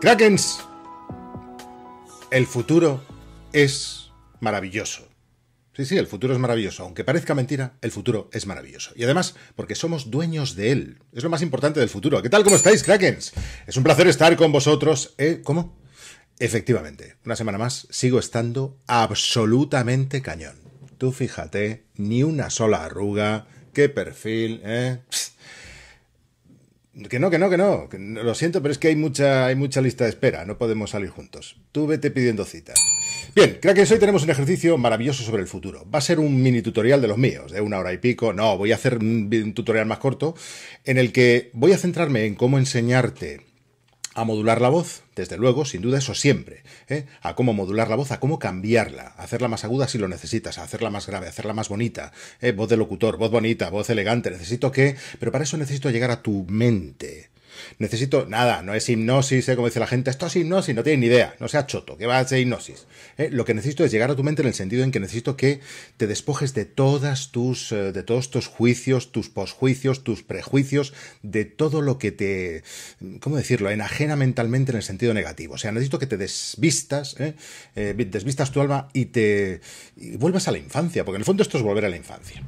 Krakens, el futuro es maravilloso. Sí, sí, el futuro es maravilloso. Aunque parezca mentira, el futuro es maravilloso. Y además, porque somos dueños de él. Es lo más importante del futuro. ¿Qué tal? ¿Cómo estáis, Krakens? Es un placer estar con vosotros. ¿Eh? ¿Cómo? Efectivamente, una semana más sigo estando absolutamente cañón. Tú fíjate, ni una sola arruga, qué perfil, ¿eh? Que no, que no, que no. lo siento, pero es que hay mucha, hay mucha lista de espera. No podemos salir juntos. Tú vete pidiendo cita. Bien, creo que hoy tenemos un ejercicio maravilloso sobre el futuro. Va a ser un mini tutorial de los míos, de una hora y pico. No, voy a hacer un tutorial más corto en el que voy a centrarme en cómo enseñarte a modular la voz, desde luego, sin duda, eso siempre, ¿eh? a cómo modular la voz, a cómo cambiarla, hacerla más aguda si lo necesitas, a hacerla más grave, hacerla más bonita, ¿eh? voz de locutor, voz bonita, voz elegante, necesito qué, pero para eso necesito llegar a tu mente, Necesito nada, no es hipnosis, ¿eh? como dice la gente, esto es hipnosis, no tienen ni idea, no sea choto, que va a ser hipnosis. ¿eh? Lo que necesito es llegar a tu mente en el sentido en que necesito que te despojes de todas tus, eh, de todos tus juicios, tus posjuicios, tus prejuicios, de todo lo que te, ¿cómo decirlo?, enajena mentalmente en el sentido negativo. O sea, necesito que te desvistas, desvistas tu alma y te vuelvas a la infancia, porque en el fondo esto es volver a la infancia.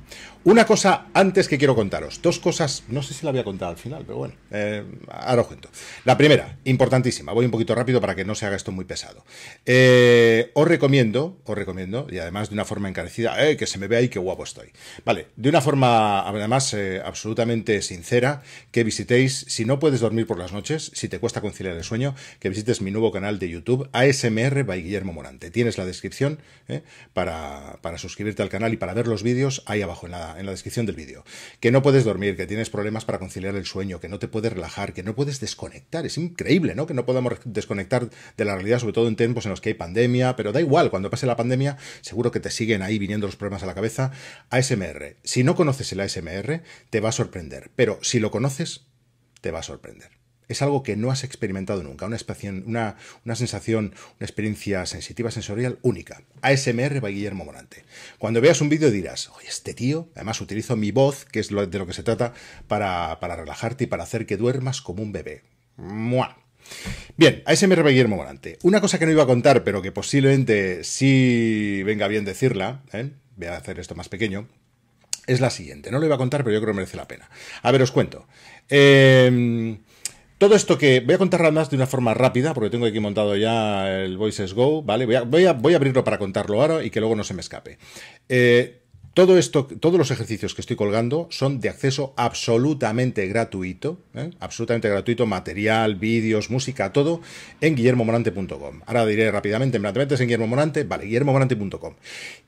Una cosa antes que quiero contaros, dos cosas, no sé si la voy a contar al final, pero bueno, eh, ahora os cuento. La primera, importantísima, voy un poquito rápido para que no se haga esto muy pesado. Eh, os recomiendo, os recomiendo, y además de una forma encarecida, eh, que se me vea ahí qué guapo estoy. Vale, de una forma además absolutamente sincera, que visitéis, si no puedes dormir por las noches, si te cuesta conciliar el sueño, que visites mi nuevo canal de YouTube, ASMR by Guillermo Morante. Tienes la descripción para, para suscribirte al canal y para ver los vídeos ahí abajo en la en la descripción del vídeo. Que no puedes dormir, que tienes problemas para conciliar el sueño, que no te puedes relajar, que no puedes desconectar. Es increíble, ¿no? Que no podamos desconectar de la realidad, sobre todo en tiempos en los que hay pandemia, pero da igual, cuando pase la pandemia, seguro que te siguen ahí viniendo los problemas a la cabeza. ASMR. Si no conoces el ASMR, te va a sorprender, pero si lo conoces, te va a sorprender es algo que no has experimentado nunca, una, una, sensación, una experiencia sensitiva sensorial única. ASMR by Guillermo Morante. Cuando veas un vídeo dirás, oye, este tío, además utilizo mi voz, que es lo, de lo que se trata, para, para relajarte y para hacer que duermas como un bebé. ¡Mua! Bien, ASMR by Guillermo Morante. Una cosa que no iba a contar, pero que posiblemente sí venga bien decirla, ¿eh? voy a hacer esto más pequeño, es la siguiente. No lo iba a contar, pero yo creo que merece la pena. A ver, os cuento. Em, todo esto que voy a contar más de una forma rápida, porque tengo aquí montado ya el Voices Go, ¿vale? Voy a, voy a, voy a abrirlo para contarlo ahora y que luego no se me escape. Eh, todo esto, todos los ejercicios que estoy colgando son de acceso absolutamente gratuito, ¿eh? absolutamente gratuito, material, vídeos, música, todo, en guillermomorante.com. Ahora diré rápidamente, ¿me en Guillermo Morante? Vale, guillermomorante.com.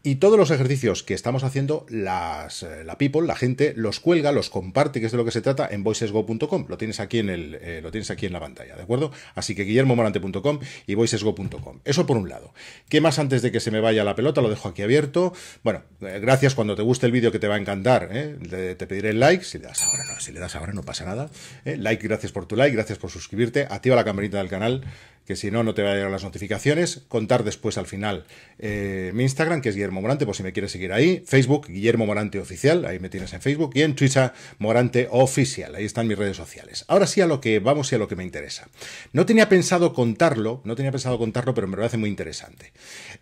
Y todos los ejercicios que estamos haciendo, las, eh, la people, la gente, los cuelga, los comparte, que es de lo que se trata, en voicesgo.com. Lo tienes aquí en el, eh, lo tienes aquí en la pantalla, ¿de acuerdo? Así que guillermomorante.com y voicesgo.com. Eso por un lado. ¿Qué más antes de que se me vaya la pelota? Lo dejo aquí abierto. Bueno, gracias cuando te guste el vídeo que te va a encantar, ¿eh? te, pediré el like, si le das ahora, no, si le das ahora no pasa nada, ¿eh? like, gracias por tu like, gracias por suscribirte, activa la campanita del canal que si no, no te va a llegar las notificaciones. Contar después al final eh, mi Instagram, que es Guillermo Morante, por si me quieres seguir ahí. Facebook, Guillermo Morante Oficial, ahí me tienes en Facebook. Y en Twitter, Morante Oficial, ahí están mis redes sociales. Ahora sí a lo que vamos y a lo que me interesa. No tenía pensado contarlo, no tenía pensado contarlo, pero me parece muy interesante.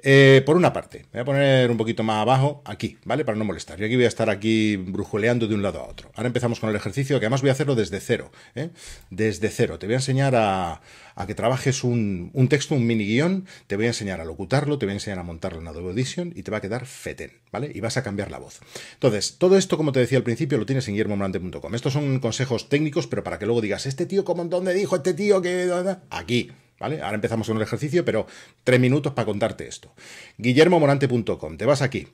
Eh, por una parte, voy a poner un poquito más abajo, aquí, ¿vale? Para no molestar. Yo aquí voy a estar aquí brujuleando de un lado a otro. Ahora empezamos con el ejercicio, que además voy a hacerlo desde cero, ¿eh? Desde cero. Te voy a enseñar a a que trabajes un, texto, un mini guión, te voy a enseñar a locutarlo, te voy a enseñar a montarlo en Adobe Audition y te va a quedar feten, ¿vale? Y vas a cambiar la voz. Entonces, todo esto, como te decía al principio, lo tienes en guillermomorante.com. Estos son consejos técnicos, pero para que luego digas, este tío, ¿cómo, ¿dónde dijo este tío que...? Aquí. ¿Vale? Ahora empezamos con el ejercicio, pero tres minutos para contarte esto. guillermomorante.com. Te vas aquí,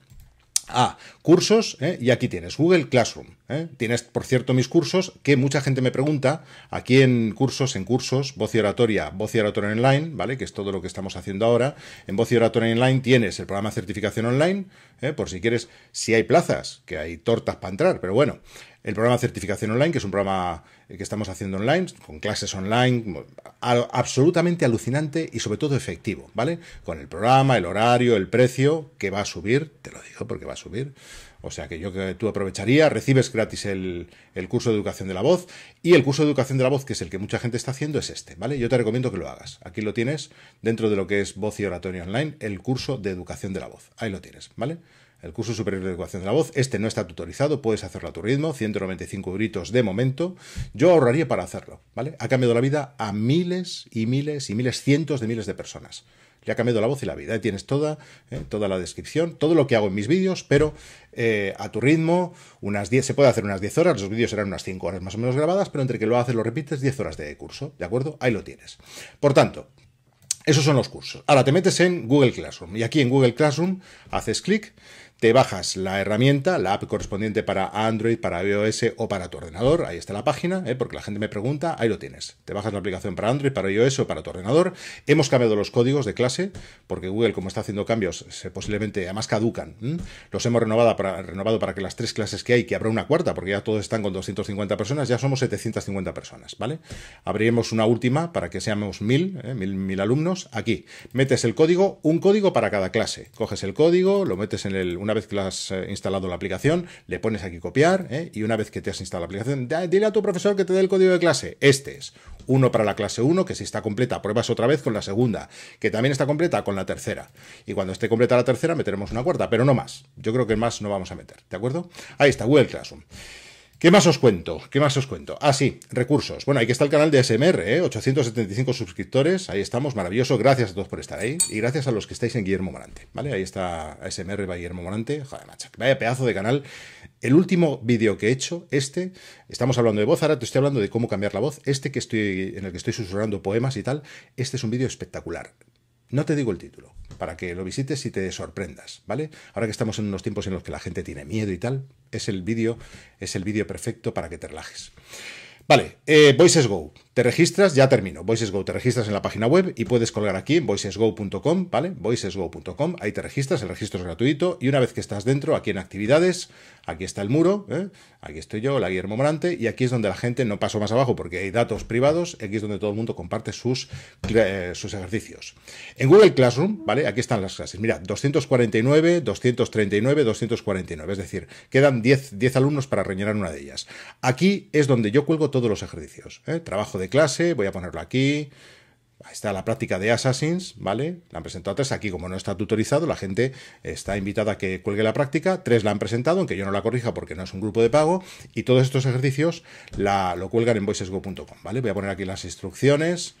Ah, cursos, ¿eh? y aquí tienes Google Classroom. ¿eh? Tienes, por cierto, mis cursos, que mucha gente me pregunta, aquí en cursos, en cursos, voz y oratoria, voz y oratoria online, ¿vale? Que es todo lo que estamos haciendo ahora. En voz y oratoria online tienes el programa de certificación online, ¿eh? por si quieres, si hay plazas, que hay tortas para entrar, pero bueno el programa de certificación online, que es un programa que estamos haciendo online, con clases online, absolutamente alucinante y sobre todo efectivo, ¿vale? Con el programa, el horario, el precio, que va a subir, te lo digo porque va a subir. O sea que yo que tú aprovecharía, recibes gratis el, el, curso de educación de la voz y el curso de educación de la voz, que es el que mucha gente está haciendo, es este, ¿vale? Yo te recomiendo que lo hagas. Aquí lo tienes dentro de lo que es voz y oratoria online, el curso de educación de la voz. Ahí lo tienes, ¿vale? el curso superior de educación de la voz. Este no está tutorizado, puedes hacerlo a tu ritmo, 195 gritos de momento. Yo ahorraría para hacerlo, ¿vale? Ha cambiado la vida a miles y miles y miles, cientos de miles de personas. Le ha cambiado la voz y la vida. Ahí tienes toda, ¿eh? toda la descripción, todo lo que hago en mis vídeos, pero eh, a tu ritmo, unas 10, se puede hacer unas 10 horas, los vídeos serán unas 5 horas más o menos grabadas, pero entre que lo haces, lo repites, 10 horas de curso, ¿de acuerdo? Ahí lo tienes. Por tanto, esos son los cursos. Ahora te metes en Google Classroom y aquí en Google Classroom haces clic te bajas la herramienta, la app correspondiente para Android, para iOS o para tu ordenador. Ahí está la página, ¿eh? porque la gente me pregunta, ahí lo tienes. Te bajas la aplicación para Android, para iOS o para tu ordenador. Hemos cambiado los códigos de clase, porque Google, como está haciendo cambios, posiblemente además caducan. Los hemos renovado para, renovado para que las tres clases que hay, que habrá una cuarta, porque ya todos están con 250 personas, ya somos 750 personas, ¿vale? Abriremos una última para que seamos mil, ¿eh? mil, mil alumnos. Aquí, metes el código, un código para cada clase. Coges el código, lo metes en el una vez que has eh, instalado la aplicación, le pones aquí copiar ¿eh? y una vez que te has instalado la aplicación, dile a tu profesor que te dé el código de clase. Este es. Uno para la clase 1, que si está completa, pruebas otra vez con la segunda, que también está completa con la tercera. Y cuando esté completa la tercera, meteremos una cuarta, pero no más. Yo creo que más no vamos a meter, ¿de acuerdo? Ahí está, Google Classroom. ¿Qué más os cuento? ¿Qué más os cuento? Ah, sí, recursos. Bueno, aquí está el canal de SMR, ¿eh? 875 suscriptores, ahí estamos, maravilloso, gracias a todos por estar ahí y gracias a los que estáis en Guillermo Morante, ¿vale? Ahí está SMR va Guillermo Morante, joder, macha. vaya pedazo de canal. El último vídeo que he hecho, este, estamos hablando de voz, ahora te estoy hablando de cómo cambiar la voz, este que estoy, en el que estoy susurrando poemas y tal, este es un vídeo espectacular. No te digo el título, para que lo visites y te sorprendas, ¿vale? Ahora que estamos en unos tiempos en los que la gente tiene miedo y tal, es el vídeo, es el vídeo perfecto para que te relajes. Vale, eh, Voices Go. Te registras, ya termino. Voices Go, te registras en la página web y puedes colgar aquí en voicesgo.com, ¿vale? Voicesgo.com, ahí te registras, el registro es gratuito y una vez que estás dentro, aquí en actividades, aquí está el muro, ¿eh? aquí estoy yo, la Guillermo Morante, y aquí es donde la gente, no paso más abajo porque hay datos privados, aquí es donde todo el mundo comparte sus, eh, sus ejercicios. En Google Classroom, ¿vale? Aquí están las clases. Mira, 249, 239, 249, es decir, quedan 10, 10 alumnos para rellenar una de ellas. Aquí es donde yo cuelgo todos los ejercicios, ¿eh? trabajo de clase, voy a ponerlo aquí. está la práctica de Assassins, ¿vale? La han presentado tres. Aquí, como no está tutorizado, la gente está invitada a que cuelgue la práctica. Tres la han presentado, aunque yo no la corrija porque no es un grupo de pago. Y todos estos ejercicios la, lo cuelgan en voicesgo.com, ¿vale? Voy a poner aquí las instrucciones.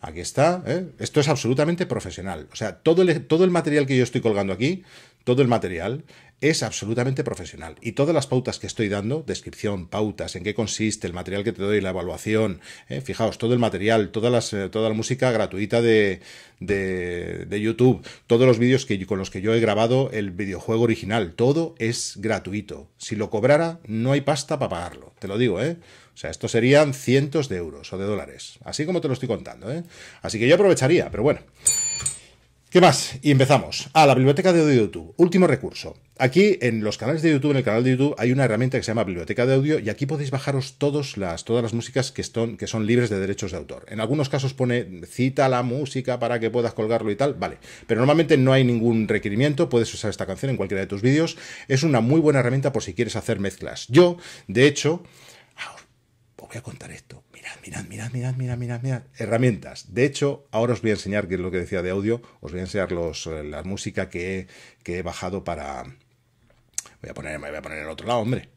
Aquí está. ¿eh? Esto es absolutamente profesional. O sea, todo el, todo el material que yo estoy colgando aquí, todo el material, es absolutamente profesional. Y todas las pautas que estoy dando, descripción, pautas, en qué consiste, el material que te doy, la evaluación, eh, fijaos, todo el material, todas las, eh, toda la música gratuita de, de, de YouTube, todos los vídeos que, con los que yo he grabado el videojuego original, todo es gratuito. Si lo cobrara, no hay pasta para pagarlo, te lo digo, ¿eh? O sea, esto serían cientos de euros o de dólares, así como te lo estoy contando, ¿eh? Así que yo aprovecharía, pero bueno. ¿Qué más? Y empezamos. Ah, la biblioteca de audio de YouTube. Último recurso. Aquí en los canales de YouTube, en el canal de YouTube, hay una herramienta que se llama Biblioteca de Audio y aquí podéis bajaros las, todas las músicas que, son, que son libres de derechos de autor. En algunos casos pone cita la música para que puedas colgarlo y tal, vale. Pero normalmente no hay ningún requerimiento, puedes usar esta canción en cualquiera de tus vídeos. Es una muy buena herramienta por si quieres hacer mezclas. Yo, de hecho, ah, os voy a contar esto mirad, mirad, mirad, mirad, mirad, mirad, Herramientas. De hecho, ahora os voy a enseñar, qué es lo que decía de audio, os voy a enseñar los, eh, la música que, he bajado para... Voy a poner, me voy a poner el otro lado, hombre.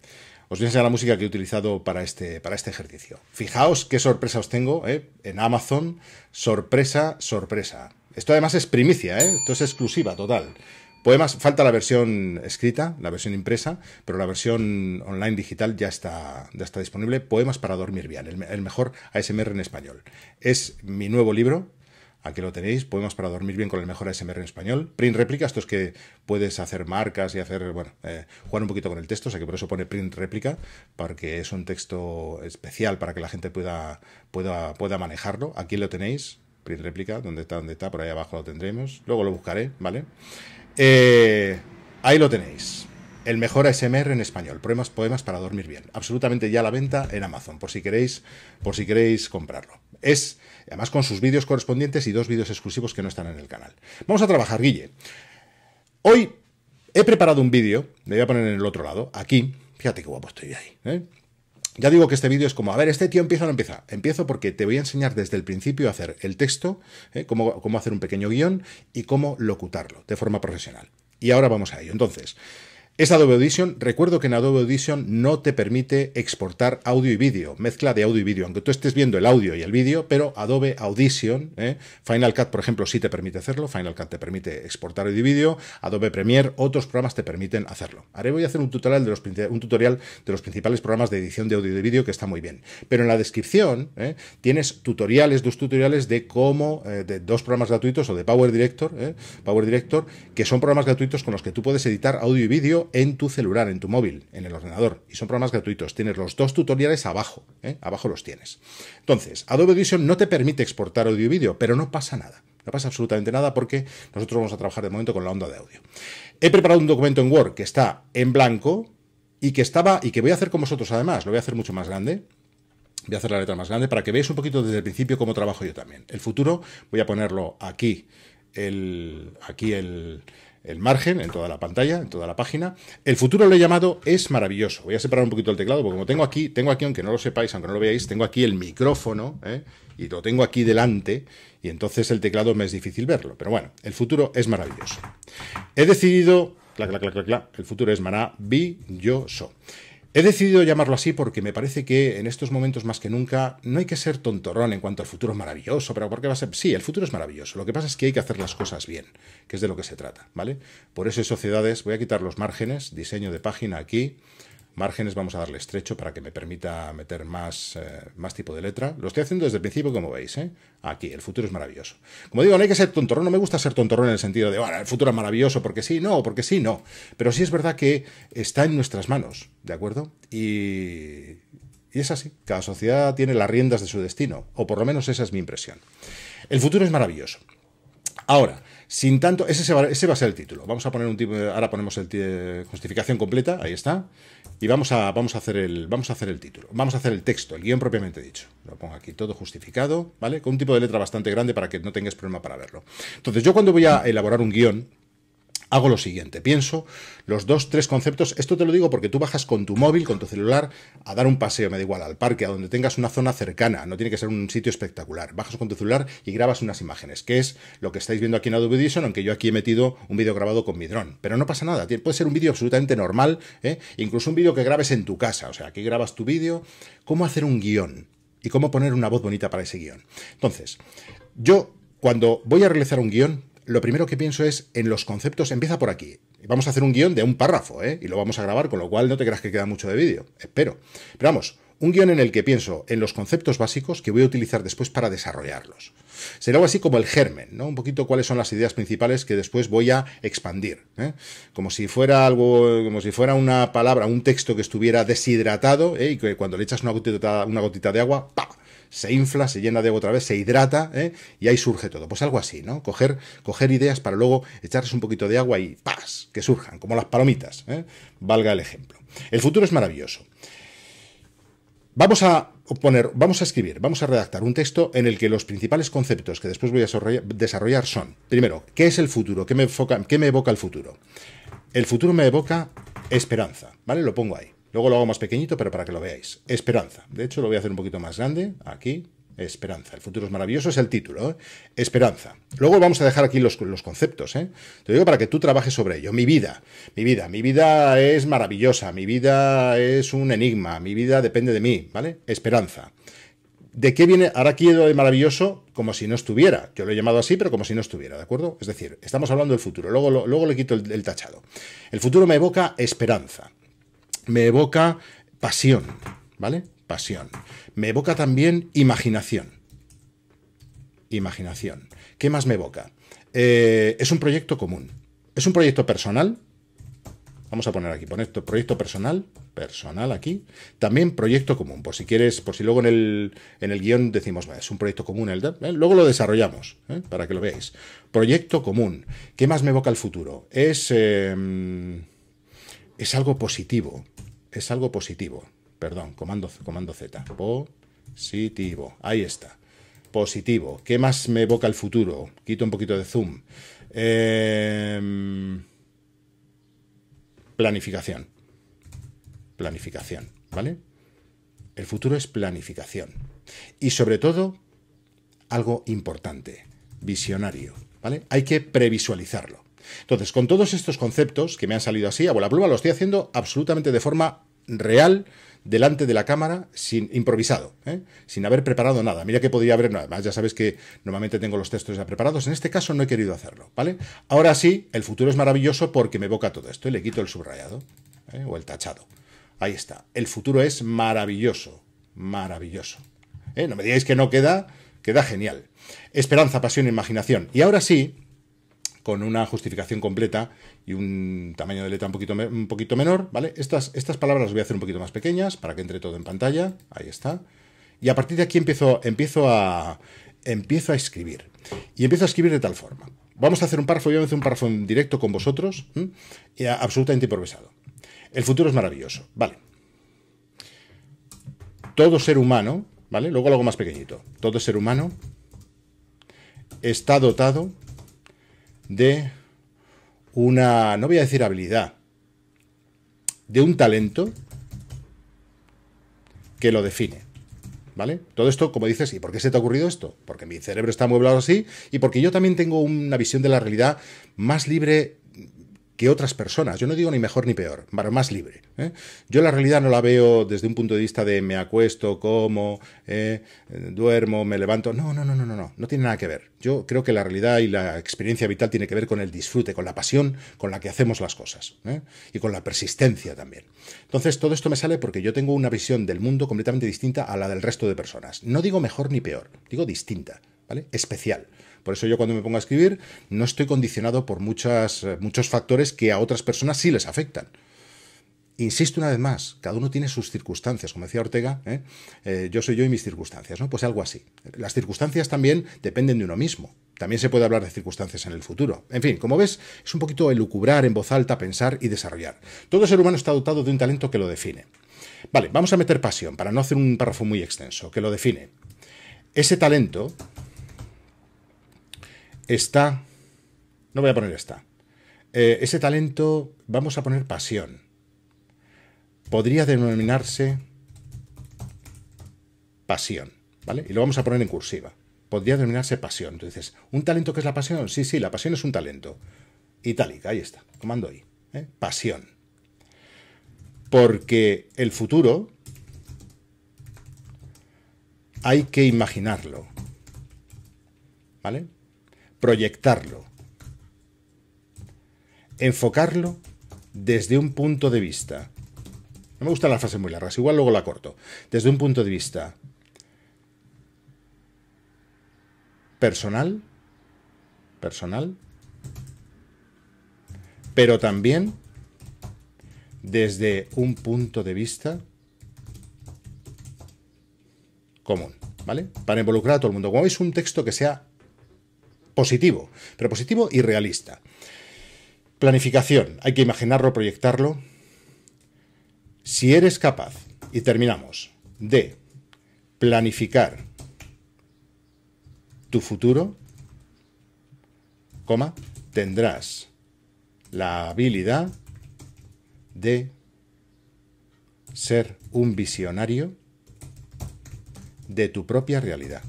Os voy a enseñar la música que he utilizado para este, para este ejercicio. Fijaos qué sorpresa os tengo, ¿eh? En Amazon, sorpresa, sorpresa. Esto además es primicia, eh, Esto es exclusiva, total. Poemas, falta la versión escrita, la versión impresa, pero la versión online digital ya está, ya está disponible. Poemas para dormir bien, el, mejor ASMR en español. Es mi nuevo libro, aquí lo tenéis, poemas para dormir bien con el mejor ASMR en español. Print réplica, es que puedes hacer marcas y hacer, bueno, eh, jugar un poquito con el texto, o sea que por eso pone print réplica, porque es un texto especial para que la gente pueda, pueda, pueda manejarlo. Aquí lo tenéis, print réplica, donde está, donde está, por ahí abajo lo tendremos. Luego lo buscaré, ¿vale? Eh, ahí lo tenéis. El mejor ASMR en español. Poemas, poemas para dormir bien. Absolutamente ya a la venta en Amazon, por si queréis, por si queréis comprarlo. Es, además, con sus vídeos correspondientes y dos vídeos exclusivos que no están en el canal. Vamos a trabajar, Guille. Hoy he preparado un vídeo, me voy a poner en el otro lado, aquí. Fíjate qué guapo estoy ahí. ¿eh? Ya digo que este vídeo es como, a ver, este tío empieza o no empieza. Empiezo porque te voy a enseñar desde el principio a hacer el texto, ¿eh? cómo, cómo hacer un pequeño guión y cómo locutarlo de forma profesional. Y ahora vamos a ello. Entonces, es Adobe Audition. Recuerdo que en Adobe Audition no te permite exportar audio y vídeo, mezcla de audio y vídeo, aunque tú estés viendo el audio y el vídeo, pero Adobe Audition, ¿eh? Final Cut, por ejemplo, sí te permite hacerlo. Final Cut te permite exportar audio y vídeo. Adobe Premiere, otros programas te permiten hacerlo. Ahora voy a hacer un tutorial de los, de los principales programas de edición de audio y vídeo que está muy bien. Pero en la descripción ¿eh? tienes tutoriales, dos tutoriales de cómo, eh, de dos programas gratuitos o de Power Director, Power Director, que son programas gratuitos con los que tú puedes editar audio y vídeo en tu celular, en tu móvil, en el ordenador. Y son programas gratuitos. Tienes los dos tutoriales abajo. ¿eh? Abajo los tienes. Entonces, Adobe Vision no te permite exportar audio y vídeo, pero no pasa nada. No pasa absolutamente nada porque nosotros vamos a trabajar de momento con la onda de audio. He preparado un documento en Word que está en blanco y que estaba y que voy a hacer con vosotros además. Lo voy a hacer mucho más grande voy a hacer la letra más grande para que veáis un poquito desde el principio cómo trabajo yo también. El futuro voy a ponerlo aquí, el, aquí el, el margen en toda la pantalla, en toda la página. El futuro lo he llamado es maravilloso. Voy a separar un poquito el teclado, porque como tengo aquí, tengo aquí, aunque no lo sepáis, aunque no lo veáis, tengo aquí el micrófono, ¿eh? y lo tengo aquí delante, y entonces el teclado me es difícil verlo. Pero bueno, el futuro es maravilloso. He decidido, cla, cla, cla, el futuro es maravilloso. He decidido llamarlo así porque me parece que en estos momentos más que nunca no hay que ser tontorrón en cuanto al futuro maravilloso, pero porque va a ser... Sí, el futuro es maravilloso, lo que pasa es que hay que hacer las cosas bien, que es de lo que se trata, ¿vale? Por eso hay sociedades, voy a quitar los márgenes, diseño de página aquí, Márgenes vamos a darle estrecho para que me permita meter más, eh, más tipo de letra. Lo estoy haciendo desde el principio, como veis. ¿eh? Aquí, el futuro es maravilloso. Como digo, no hay que ser tontorrón. No me gusta ser tontorrón en el sentido de, bueno el futuro es maravilloso porque sí, no, porque sí, no. Pero sí es verdad que está en nuestras manos, ¿de acuerdo? Y, y es así. Cada sociedad tiene las riendas de su destino. O por lo menos esa es mi impresión. El futuro es maravilloso. Ahora, sin tanto, ese va, ese va, a ser el título. Vamos a poner un tipo, ahora ponemos el justificación completa, ahí está. Y vamos a, vamos a, hacer el, vamos a hacer el título, vamos a hacer el texto, el guión propiamente dicho. Lo pongo aquí todo justificado, ¿vale? Con un tipo de letra bastante grande para que no tengas problema para verlo. Entonces, yo cuando voy a elaborar un guión, hago lo siguiente, pienso los dos, tres conceptos, esto te lo digo porque tú bajas con tu móvil, con tu celular, a dar un paseo, me da igual, al parque, a donde tengas una zona cercana, no tiene que ser un sitio espectacular, bajas con tu celular y grabas unas imágenes, que es lo que estáis viendo aquí en Adobe Edition, aunque yo aquí he metido un vídeo grabado con mi dron, pero no pasa nada, puede ser un vídeo absolutamente normal, ¿eh? incluso un vídeo que grabes en tu casa, o sea, aquí grabas tu vídeo, cómo hacer un guión y cómo poner una voz bonita para ese guión. Entonces, yo cuando voy a realizar un guión, lo primero que pienso es en los conceptos, empieza por aquí. Vamos a hacer un guión de un párrafo, ¿eh? Y lo vamos a grabar, con lo cual no te creas que queda mucho de vídeo, espero. Pero vamos, un guión en el que pienso en los conceptos básicos que voy a utilizar después para desarrollarlos. Será algo así como el germen, ¿no? Un poquito cuáles son las ideas principales que después voy a expandir. ¿eh? Como si fuera algo, como si fuera una palabra, un texto que estuviera deshidratado ¿eh? y que cuando le echas una gotita, de agua, pam se infla, se llena de agua otra vez, se hidrata ¿eh? y ahí surge todo. Pues algo así, ¿no? Coger, ideas para luego echarles un poquito de agua y ¡pas! que surjan, como las palomitas, ¿eh? valga el ejemplo. El futuro es maravilloso. Vamos a poner, vamos a escribir, vamos a redactar un texto en el que los principales conceptos que después voy a desarrollar son, primero, ¿qué es el futuro? me, qué me evoca el futuro? El futuro me evoca esperanza, ¿vale? Lo pongo ahí. Luego lo hago más pequeñito, pero para que lo veáis. Esperanza. De hecho, lo voy a hacer un poquito más grande. Aquí, Esperanza. El futuro es maravilloso, es el título. ¿eh? Esperanza. Luego vamos a dejar aquí los, los conceptos. ¿eh? Te digo para que tú trabajes sobre ello. Mi vida. Mi vida. Mi vida es maravillosa. Mi vida es un enigma. Mi vida depende de mí. ¿Vale? Esperanza. ¿De qué viene? Ahora quiero de maravilloso como si no estuviera. Yo lo he llamado así, pero como si no estuviera, ¿de acuerdo? Es decir, estamos hablando del futuro. Luego, luego le quito el tachado. El futuro me evoca esperanza me evoca pasión, ¿vale? Pasión. Me evoca también imaginación. Imaginación. ¿Qué más me evoca? Eh, es un proyecto común. Es un proyecto personal. Vamos a poner aquí, poner esto, proyecto personal, personal aquí. También proyecto común, por si quieres, por si luego en el, en el guión decimos, es un proyecto común, el, ¿eh? luego lo desarrollamos, ¿eh? para que lo veáis. Proyecto común. ¿Qué más me evoca el futuro? Es... Em, es algo positivo. Es algo positivo. Perdón, comando, comando Z. Positivo. Ahí está. Positivo. ¿Qué más me evoca el futuro? Quito un poquito de zoom. Em, planificación. Planificación, ¿vale? El futuro es planificación. Y sobre todo, algo importante, visionario, ¿vale? Hay que previsualizarlo. Entonces, con todos estos conceptos que me han salido así, a bola pluma, lo estoy haciendo absolutamente de forma real, delante de la cámara, sin improvisado, ¿eh? sin haber preparado nada. Mira que podría haber nada más, ya sabes que normalmente tengo los textos ya preparados, en este caso no he querido hacerlo, ¿vale? Ahora sí, el futuro es maravilloso porque me evoca todo esto, y le quito el subrayado, ¿eh? o el tachado. Ahí está, el futuro es maravilloso, maravilloso. ¿eh? No me digáis que no queda, queda genial. Esperanza, pasión, imaginación. Y ahora sí, con una justificación completa y un tamaño de letra un poquito, un poquito menor, ¿vale? Estas, estas palabras las voy a hacer un poquito más pequeñas para que entre todo en pantalla, ahí está. Y a partir de aquí empiezo, empiezo, a, empiezo a escribir. Y empiezo a escribir de tal forma. Vamos a hacer un párrafo, yo voy a hacer un párrafo en directo con vosotros, y absolutamente improvisado. El futuro es maravilloso, ¿vale? Todo ser humano, ¿vale? Luego algo más pequeñito. Todo ser humano está dotado de una, no voy a decir habilidad, de un talento que lo define. ¿Vale? Todo esto, como dices, ¿y por qué se te ha ocurrido esto? Porque mi cerebro está amueblado así y porque yo también tengo una visión de la realidad más libre que otras personas. Yo no digo ni mejor ni peor, más libre. ¿eh? Yo la realidad no la veo desde un punto de vista de me acuesto, como, eh, duermo, me levanto. No, no, no, no, no, no, no tiene nada que ver. Yo creo que la realidad y la experiencia vital tiene que ver con el disfrute, con la pasión con la que hacemos las cosas ¿eh? y con la persistencia también. Entonces, todo esto me sale porque yo tengo una visión del mundo completamente distinta a la del resto de personas. No digo mejor ni peor, digo distinta. Especial. Por eso yo cuando me pongo a escribir no estoy condicionado por muchas, eh, muchos factores que a otras personas sí les afectan. Insisto una vez más, cada uno tiene sus circunstancias, como decía Ortega, ¿eh? Eh, yo soy yo y mis circunstancias, ¿no? Pues algo así. Las circunstancias también dependen de uno mismo. También se puede hablar de circunstancias en el futuro. En fin, como ves, es un poquito elucubrar en voz alta, pensar y desarrollar. Todo ser humano está dotado de un talento que lo define. Vale, vamos a meter pasión para no hacer un párrafo muy extenso, que lo define. Ese talento está, no voy a poner está, eh, ese talento, vamos a poner pasión, podría denominarse pasión, ¿vale? Y lo vamos a poner en cursiva. Podría denominarse pasión. Entonces, ¿un talento que es la pasión? Sí, sí, la pasión es un talento. Itálica, ahí está, comando ahí ¿eh? Pasión. Porque el futuro hay que imaginarlo. ¿Vale? proyectarlo, enfocarlo desde un punto de vista. No me gustan las frases muy largas, igual luego la corto. Desde un punto de vista personal, personal, pero también desde un punto de vista común, ¿vale? Para involucrar a todo el mundo. Como veis, un texto que sea positivo, pero positivo y realista. Planificación, hay que imaginarlo, proyectarlo. Si eres capaz, y terminamos, de planificar tu futuro, tendrás la habilidad de ser un visionario de tu propia realidad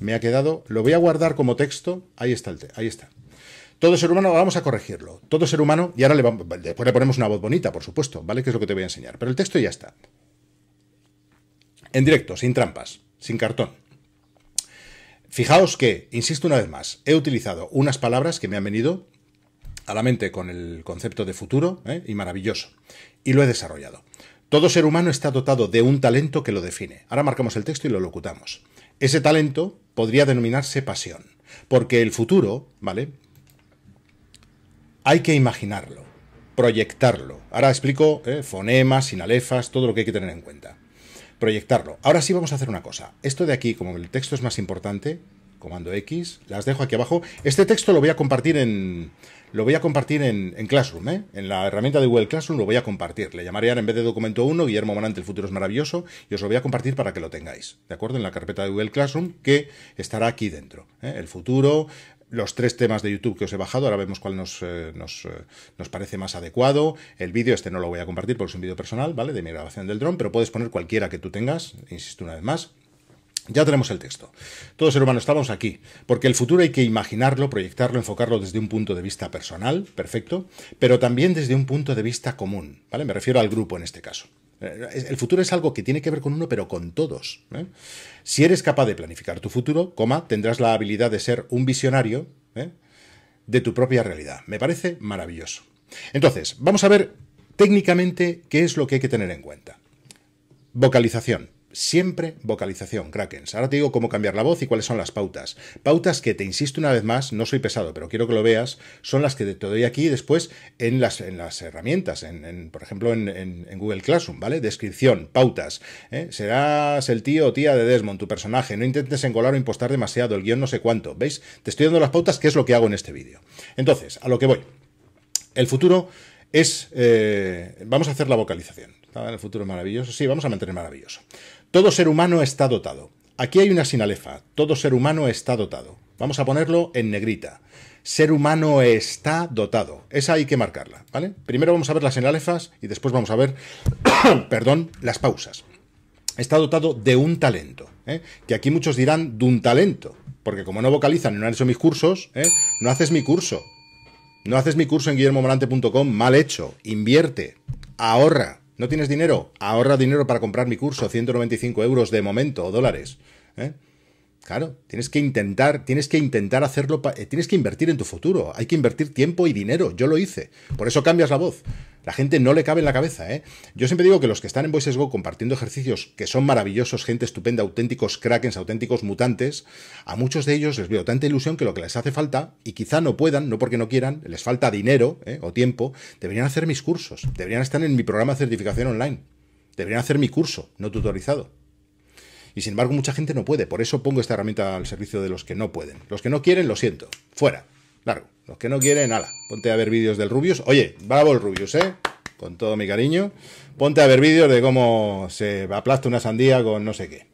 me ha quedado, lo voy a guardar como texto, ahí está, el ahí está. Todo ser humano, vamos a corregirlo. Todo ser humano, y ahora le vamos, después le ponemos una voz bonita, por supuesto, ¿vale? Que es lo que te voy a enseñar. Pero el texto ya está. En directo, sin trampas, sin cartón. Fijaos que, insisto una vez más, he utilizado unas palabras que me han venido a la mente con el concepto de futuro ¿eh? y maravilloso, y lo he desarrollado. Todo ser humano está dotado de un talento que lo define. Ahora marcamos el texto y lo locutamos. Ese talento podría denominarse pasión, porque el futuro, ¿vale? Hay que imaginarlo, proyectarlo. Ahora explico ¿eh? fonemas, sinalefas, todo lo que hay que tener en cuenta. Proyectarlo. Ahora sí vamos a hacer una cosa. Esto de aquí, como el texto es más importante, comando X, las dejo aquí abajo. Este texto lo voy a compartir en, lo voy a compartir en, Classroom, ¿eh? en la herramienta de Google Classroom lo voy a compartir. Le llamaré en vez de documento 1, Guillermo manante el futuro es maravilloso, y os lo voy a compartir para que lo tengáis, ¿de acuerdo? En la carpeta de Google Classroom que estará aquí dentro. ¿eh? El futuro, los tres temas de YouTube que os he bajado, ahora vemos cuál nos, eh, nos, nos parece más adecuado. El vídeo, este no lo voy a compartir porque es un vídeo personal, ¿vale? De mi grabación del dron, pero puedes poner cualquiera que tú tengas, insisto una vez más, ya tenemos el texto. Todo ser humano estamos aquí, porque el futuro hay que imaginarlo, proyectarlo, enfocarlo desde un punto de vista personal, perfecto, pero también desde un punto de vista común, ¿vale? Me refiero al grupo en este caso. Eh, el futuro es algo que tiene que ver con uno, pero con todos. ¿eh? Si eres capaz de planificar tu futuro, coma, tendrás la habilidad de ser un visionario ¿eh? de tu propia realidad. Me parece maravilloso. Entonces, vamos a ver técnicamente qué es lo que hay que tener en cuenta. Vocalización. Siempre vocalización, Krakens. Ahora te digo cómo cambiar la voz y cuáles son las pautas. Pautas que, te insisto una vez más, no soy pesado, pero quiero que lo veas, son las que te doy aquí después en las, en las herramientas, en, por ejemplo en, Google Classroom, ¿vale? Descripción, pautas. ¿eh? Serás el tío o tía de Desmond, tu personaje. No intentes engolar o impostar demasiado el guión no sé cuánto. ¿Veis? Te estoy dando las pautas, que es lo que hago en este vídeo. Entonces, a lo que voy. El futuro es... Eh, vamos a hacer la vocalización. En el futuro maravilloso. Sí, vamos a mantener maravilloso. Todo ser humano está dotado. Aquí hay una sinalefa. Todo ser humano está dotado. Vamos a ponerlo en negrita. Ser humano está dotado. Esa hay que marcarla, ¿vale? Primero vamos a ver las sinalefas y después vamos a ver, perdón, las pausas. Está dotado de un talento. ¿eh? Que aquí muchos dirán de un talento. Porque como no vocalizan y no han hecho mis cursos, ¿eh? no haces mi curso. No haces mi curso en puntocom mal hecho. Invierte, ahorra, ¿No tienes dinero? Ahorra dinero para comprar mi curso, 195 euros de momento o dólares. ¿eh? Claro, tienes que intentar, tienes que intentar hacerlo, eh, tienes que invertir en tu futuro, hay que invertir tiempo y dinero, yo lo hice, por eso cambias la voz. La gente no le cabe en la cabeza, ¿eh? Yo siempre digo que los que están en Voices compartiendo ejercicios que son maravillosos, gente estupenda, auténticos krakens, auténticos mutantes, a muchos de ellos les veo tanta ilusión que lo que les hace falta, y quizá no puedan, no porque no quieran, les falta dinero ¿eh? o tiempo, deberían hacer mis cursos, deberían estar en mi programa de certificación online, deberían hacer mi curso, no tutorizado. Y sin embargo, mucha gente no puede. Por eso pongo esta herramienta al servicio de los que no pueden. Los que no quieren, lo siento. Fuera. Largo. Los que no quieren, ala. Ponte a ver vídeos del Rubius. Oye, bravo el Rubius, ¿eh? Con todo mi cariño. Ponte a ver vídeos de cómo se aplasta una sandía con no sé qué.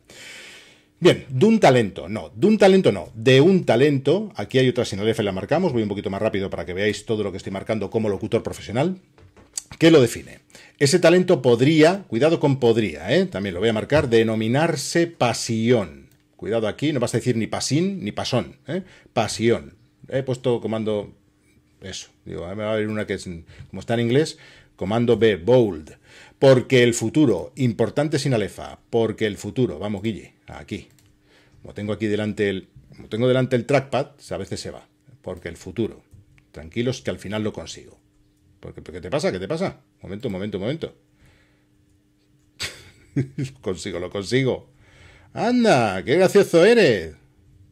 Bien, de un talento, no, de un talento no, de un talento, aquí hay otra sin el F, la marcamos, voy un poquito más rápido para que veáis todo lo que estoy marcando como locutor profesional, qué lo define. Ese talento podría, cuidado con podría, ¿eh? también lo voy a marcar, denominarse pasión. Cuidado aquí, no vas a decir ni pasín ni pasón, ¿eh? pasión. He puesto comando, eso, digo, me va a haber una que es, como está en inglés, comando B, bold. Porque el futuro, importante sin alefa, porque el futuro, vamos Guille, aquí. Como tengo aquí delante el, como tengo delante el trackpad, a veces se va, porque el futuro. Tranquilos que al final lo consigo. Porque, ¿Qué te pasa? ¿Qué te pasa? Momento, momento, momento. consigo, lo consigo. ¡Anda! ¡Qué gracioso eres!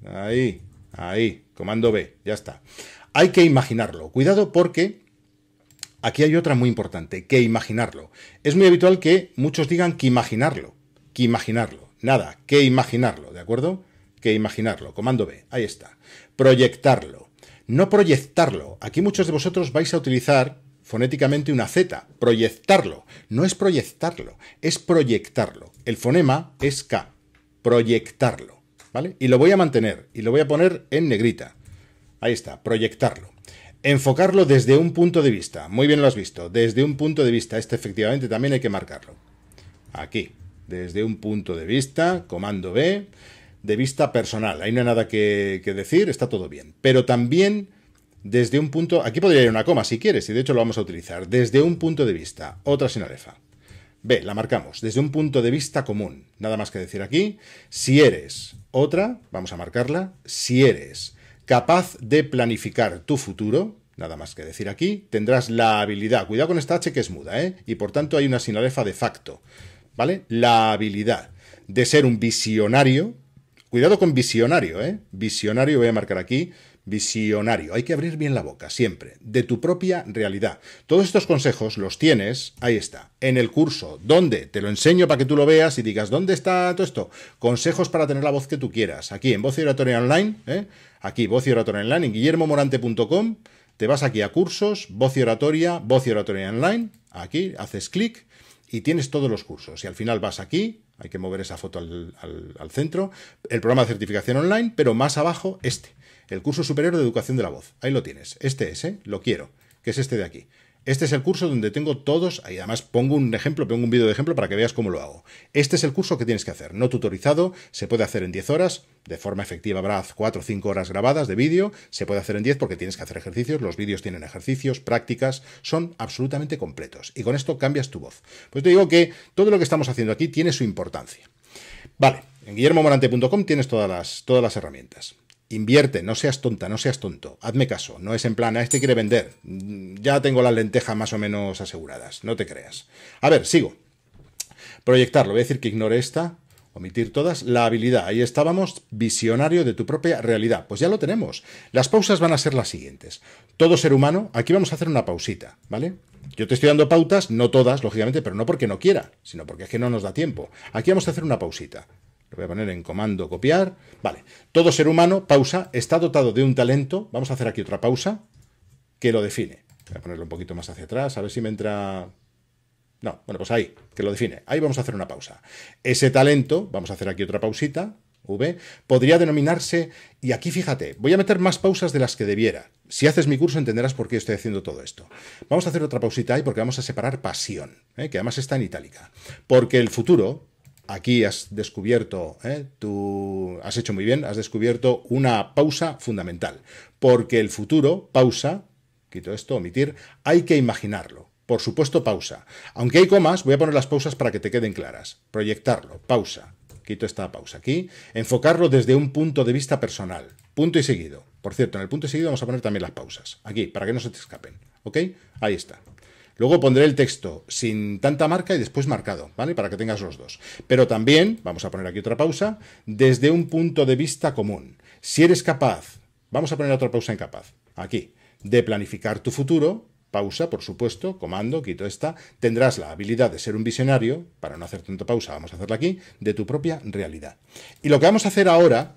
Ahí, ahí. Comando B, ya está. Hay que imaginarlo. Cuidado porque aquí hay otra muy importante, que imaginarlo. Es muy habitual que muchos digan que imaginarlo, que imaginarlo. Nada, que imaginarlo, ¿de acuerdo? Que imaginarlo. Comando B, ahí está. Proyectarlo. No proyectarlo. Aquí muchos de vosotros vais a utilizar fonéticamente una Z, proyectarlo. No es proyectarlo, es proyectarlo. El fonema es K, proyectarlo. ¿Vale? Y lo voy a mantener y lo voy a poner en negrita. Ahí está, proyectarlo. Enfocarlo desde un punto de vista. Muy bien lo has visto. Desde un punto de vista. Este efectivamente también hay que marcarlo. Aquí. Desde un punto de vista. Comando B. De vista personal. Ahí no hay nada que decir. Está todo bien. Pero también desde un punto, aquí podría ir una coma si quieres, y de hecho lo vamos a utilizar, desde un punto de vista, otra sinalefa ve la marcamos, desde un punto de vista común, nada más que decir aquí, si eres otra, vamos a marcarla, si eres capaz de planificar tu futuro, nada más que decir aquí, tendrás la habilidad, cuidado con esta H que es muda, ¿eh? y por tanto hay una sinalefa de facto, ¿vale? La habilidad de ser un visionario, cuidado con visionario, ¿eh? Visionario voy a marcar aquí, visionario. Hay que abrir bien la boca, siempre, de tu propia realidad. Todos estos consejos los tienes, ahí está, en el curso. ¿Dónde? Te lo enseño para que tú lo veas y digas, ¿dónde está todo esto? Consejos para tener la voz que tú quieras. Aquí, en Voz y Oratoria Online, ¿eh? aquí, Voz y Oratoria Online, en guillermomorante.com, te vas aquí a cursos, Voz y Oratoria, Voz y Oratoria Online, aquí, haces clic y tienes todos los cursos. Y al final vas aquí, hay que mover esa foto al centro, el programa de certificación online, pero más abajo este el curso superior de educación de la voz. Ahí lo tienes. Este es, ¿eh? Lo quiero. Que es este de aquí. Este es el curso donde tengo todos, ahí además pongo un ejemplo, pongo un vídeo de ejemplo para que veas cómo lo hago. Este es el curso que tienes que hacer, no tutorizado, se puede hacer en 10 horas, de forma efectiva habrá 4 o 5 horas grabadas de vídeo, se puede hacer en 10 porque tienes que hacer ejercicios, los vídeos tienen ejercicios, prácticas, son absolutamente completos, y con esto cambias tu voz. Pues te digo que todo lo que estamos haciendo aquí tiene su importancia. Vale, en guillermomorante.com tienes todas todas las herramientas. Invierte, no seas tonta, no seas tonto. Hazme caso, no es en plan, a este quiere vender. Mm, ya tengo las lentejas más o menos aseguradas, no te creas. A ver, sigo. Proyectarlo, voy a decir que ignore esta, omitir todas. La habilidad, ahí estábamos, visionario de tu propia realidad. Pues ya lo tenemos. Las pausas van a ser las siguientes. Todo ser humano, aquí vamos a hacer una pausita, ¿vale? Yo te estoy dando pautas, no todas, lógicamente, pero no porque no quiera, sino porque es que no nos da tiempo. Aquí vamos a hacer una pausita. Lo voy a poner en comando copiar. Vale. Todo ser humano, pausa, está dotado de un talento. Vamos a hacer aquí otra pausa que lo define. Voy a ponerlo un poquito más hacia atrás, a ver si me entra... No, bueno, pues ahí, que lo define. Ahí vamos a hacer una pausa. Ese talento, vamos a hacer aquí otra pausita, V, podría denominarse, y aquí fíjate, voy a meter más pausas de las que debiera. Si haces mi curso entenderás por qué estoy haciendo todo esto. Vamos a hacer otra pausita ahí porque vamos a separar pasión, ¿eh? que además está en itálica. Porque el futuro, aquí has descubierto, eh, tú has hecho muy bien, has descubierto una pausa fundamental, porque el futuro, pausa, quito esto, omitir, hay que imaginarlo. Por supuesto, pausa. Aunque hay comas, voy a poner las pausas para que te queden claras. Proyectarlo, pausa. Quito esta pausa aquí. Enfocarlo desde un punto de vista personal. Punto y seguido. Por cierto, en el punto y seguido vamos a poner también las pausas. Aquí, para que no se te escapen. ¿Ok? Ahí está. Luego pondré el texto sin tanta marca y después marcado, ¿vale? Para que tengas los dos. Pero también, vamos a poner aquí otra pausa, desde un punto de vista común. Si eres capaz, vamos a poner otra pausa en capaz, aquí, de planificar tu futuro, pausa, por supuesto, comando, quito esta, tendrás la habilidad de ser un visionario, para no hacer tanta pausa, vamos a hacerla aquí, de tu propia realidad. Y lo que vamos a hacer ahora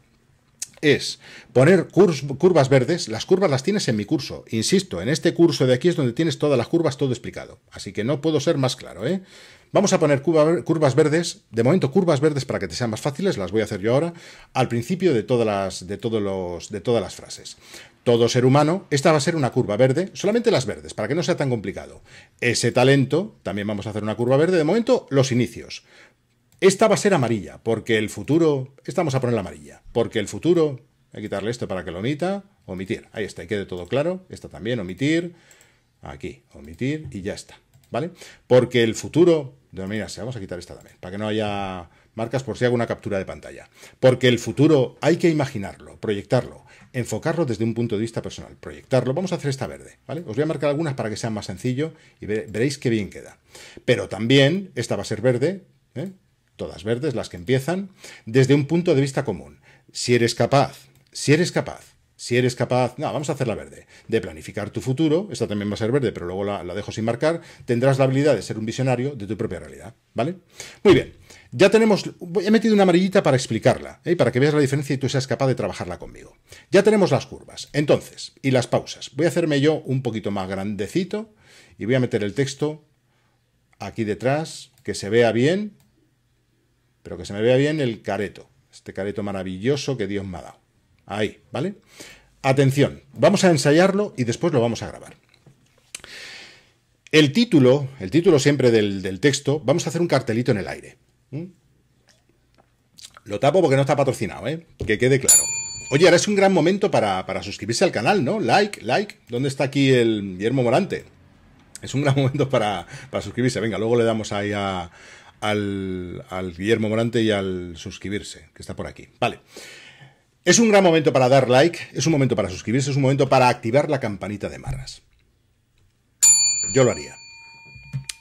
es poner curvas verdes, las curvas las tienes en mi curso, insisto, en este curso de aquí es donde tienes todas las curvas, todo explicado, así que no puedo ser más claro, ¿eh? Vamos a poner curvas verdes, de momento curvas verdes para que te sean más fáciles, las voy a hacer yo ahora, al principio de todas las, de todos los, de todas las frases. Todo ser humano, esta va a ser una curva verde, solamente las verdes, para que no sea tan complicado. Ese talento, también vamos a hacer una curva verde, de momento los inicios. Esta va a ser amarilla, porque el futuro... Esta vamos a poner amarilla, porque el futuro... Voy a quitarle esto para que lo omita. Omitir. Ahí está, y quede todo claro. Esta también, omitir. Aquí, omitir y ya está. ¿Vale? Porque el futuro... se vamos a quitar esta también, para que no haya marcas por si hago una captura de pantalla. Porque el futuro hay que imaginarlo, proyectarlo, enfocarlo desde un punto de vista personal, proyectarlo. Vamos a hacer esta verde, ¿vale? Os voy a marcar algunas para que sea más sencillo y veréis qué bien queda. Pero también esta va a ser verde, ¿eh? todas verdes las que empiezan, desde un punto de vista común. Si eres capaz, si eres capaz, si eres capaz, no, vamos a hacer la verde, de planificar tu futuro, esta también va a ser verde, pero luego la, dejo sin marcar, tendrás la habilidad de ser un visionario de tu propia realidad, ¿vale? Muy bien, ya tenemos, he metido una amarillita para explicarla, ¿eh? para que veas la diferencia y tú seas capaz de trabajarla conmigo. Ya tenemos las curvas, entonces, y las pausas. Voy a hacerme yo un poquito más grandecito y voy a meter el texto aquí detrás, que se vea bien, pero que se me vea bien el careto, este careto maravilloso que Dios me ha dado. Ahí, ¿vale? Atención, vamos a ensayarlo y después lo vamos a grabar. El título, el título siempre del, texto, vamos a hacer un cartelito en el aire. Lo tapo porque no está patrocinado, ¿eh? Que quede claro. Oye, ahora es un gran momento para, suscribirse al canal, ¿no? Like, like. ¿Dónde está aquí el Guillermo Morante? Es un gran momento para, para suscribirse. Venga, luego le damos ahí a, al, Guillermo Morante y al suscribirse, que está por aquí. Vale. Es un gran momento para dar like, es un momento para suscribirse, es un momento para activar la campanita de marras. Yo lo haría.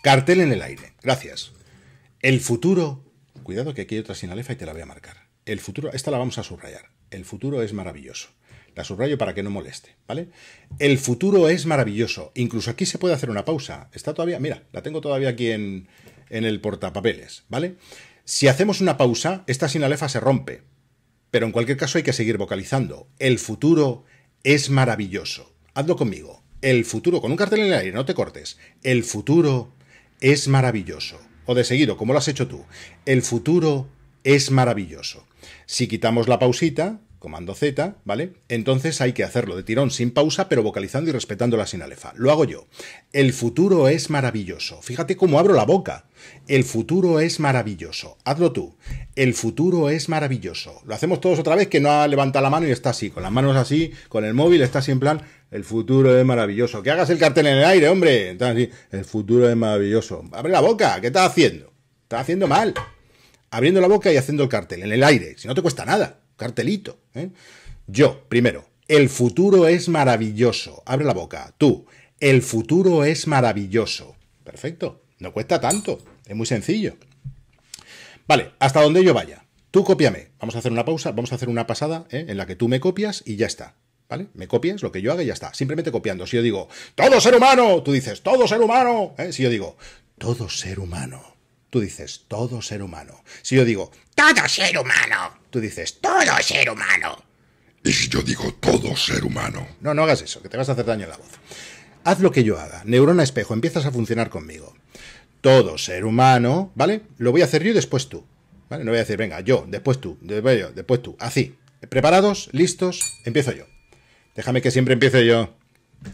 Cartel en el aire. Gracias. El futuro. Cuidado que aquí hay otra alefa y te la voy a marcar. El futuro, esta la vamos a subrayar. El futuro es maravilloso. La subrayo para que no moleste, ¿vale? El futuro es maravilloso. Incluso aquí se puede hacer una pausa. Está todavía, mira, la tengo todavía aquí en, en el portapapeles, ¿vale? Si hacemos una pausa, esta sinalefa se rompe, pero en cualquier caso hay que seguir vocalizando. El futuro es maravilloso. Hazlo conmigo. El futuro, con un cartel en el aire, no te cortes. El futuro es maravilloso. O de seguido, como lo has hecho tú. El futuro es maravilloso. Si quitamos la pausita, comando Z, ¿vale? Entonces hay que hacerlo de tirón, sin pausa, pero vocalizando y respetando la sinalefa. Lo hago yo. El futuro es maravilloso. Fíjate cómo abro la boca. El futuro es maravilloso. Hazlo tú. El futuro es maravilloso. Lo hacemos todos otra vez que no ha levanta la mano y está así, con las manos así, con el móvil, está así en plan, el futuro es maravilloso. Que hagas el cartel en el aire, hombre. Entonces, así, el futuro es maravilloso. Abre la boca, ¿qué estás haciendo? Estás haciendo mal. Abriendo la boca y haciendo el cartel en el aire, si no te cuesta nada cartelito. ¿eh? Yo, primero, el futuro es maravilloso. Abre la boca. Tú, el futuro es maravilloso. Perfecto. No cuesta tanto. Es muy sencillo. Vale, hasta donde yo vaya. Tú cópiame. Vamos a hacer una pausa, vamos a hacer una pasada ¿eh? en la que tú me copias y ya está. ¿Vale? Me copias lo que yo haga y ya está. Simplemente copiando. Si yo digo, todo ser humano, tú dices, todo ser humano. ¿eh? Si yo digo, todo ser humano, tú dices, todo ser humano. Si yo digo, todo ser humano, tú dices, todo ser humano. Y si yo digo todo ser humano. No, no hagas eso, que te vas a hacer daño en la voz. Haz lo que yo haga. Neurona espejo, empiezas a funcionar conmigo. Todo ser humano, ¿vale? Lo voy a hacer yo y después tú. ¿Vale? No voy a decir, venga, yo, después tú, después yo, después tú. Así. ¿Preparados? ¿Listos? Empiezo yo. Déjame que siempre empiece yo.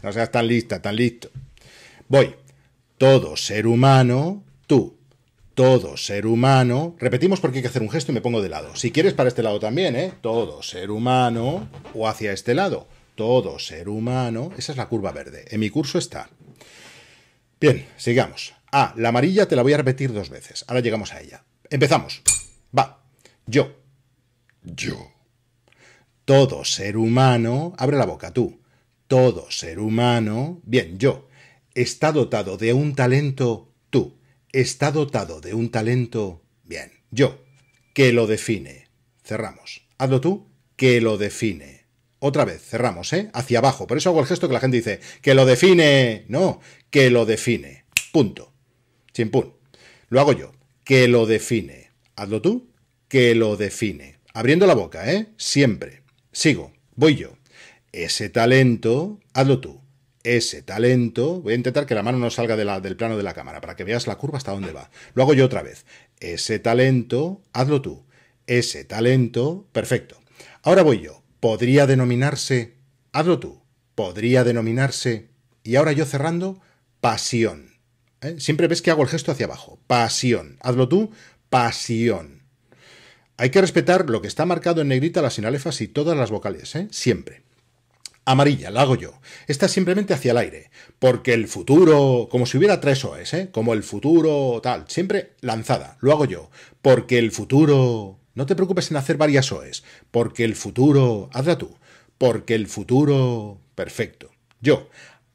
No seas tan lista, tan listo. Voy. Todo ser humano, tú todo ser humano, repetimos porque hay que hacer un gesto y me pongo de lado. Si quieres para este lado también, ¿eh? Todo ser humano o hacia este lado. Todo ser humano, esa es la curva verde. En mi curso está. Bien, sigamos. Ah, la amarilla te la voy a repetir dos veces. Ahora llegamos a ella. Empezamos. Va. Yo. Yo. Todo ser humano, abre la boca tú. Todo ser humano, bien, yo, está dotado de un talento está dotado de un talento... Bien, yo, que lo define. Cerramos. Hazlo tú, que lo define. Otra vez, cerramos, ¿eh? Hacia abajo. Por eso hago el gesto que la gente dice, que lo define. No, que lo define. Punto. Chimpún. Lo hago yo. Que lo define. Hazlo tú, que lo define. Abriendo la boca, ¿eh? Siempre. Sigo. Voy yo. Ese talento, hazlo tú ese talento. Voy a intentar que la mano no salga del plano de la cámara para que veas la curva hasta dónde va. Lo hago yo otra vez. Ese talento, hazlo tú. Ese talento, perfecto. Ahora voy yo. Podría denominarse, hazlo tú. Podría denominarse, y ahora yo cerrando, pasión. ¿Eh? Siempre ves que hago el gesto hacia abajo. Pasión. Hazlo tú, pasión. Hay que respetar lo que está marcado en negrita, las sinalefas y todas las vocales, ¿eh? siempre amarilla, la hago yo. Está simplemente hacia el aire, porque el futuro, como si hubiera tres oes ¿eh? como el futuro tal, siempre lanzada, lo hago yo, porque el futuro... No te preocupes en hacer varias oes porque el futuro... Hazla tú, porque el futuro... Perfecto. Yo,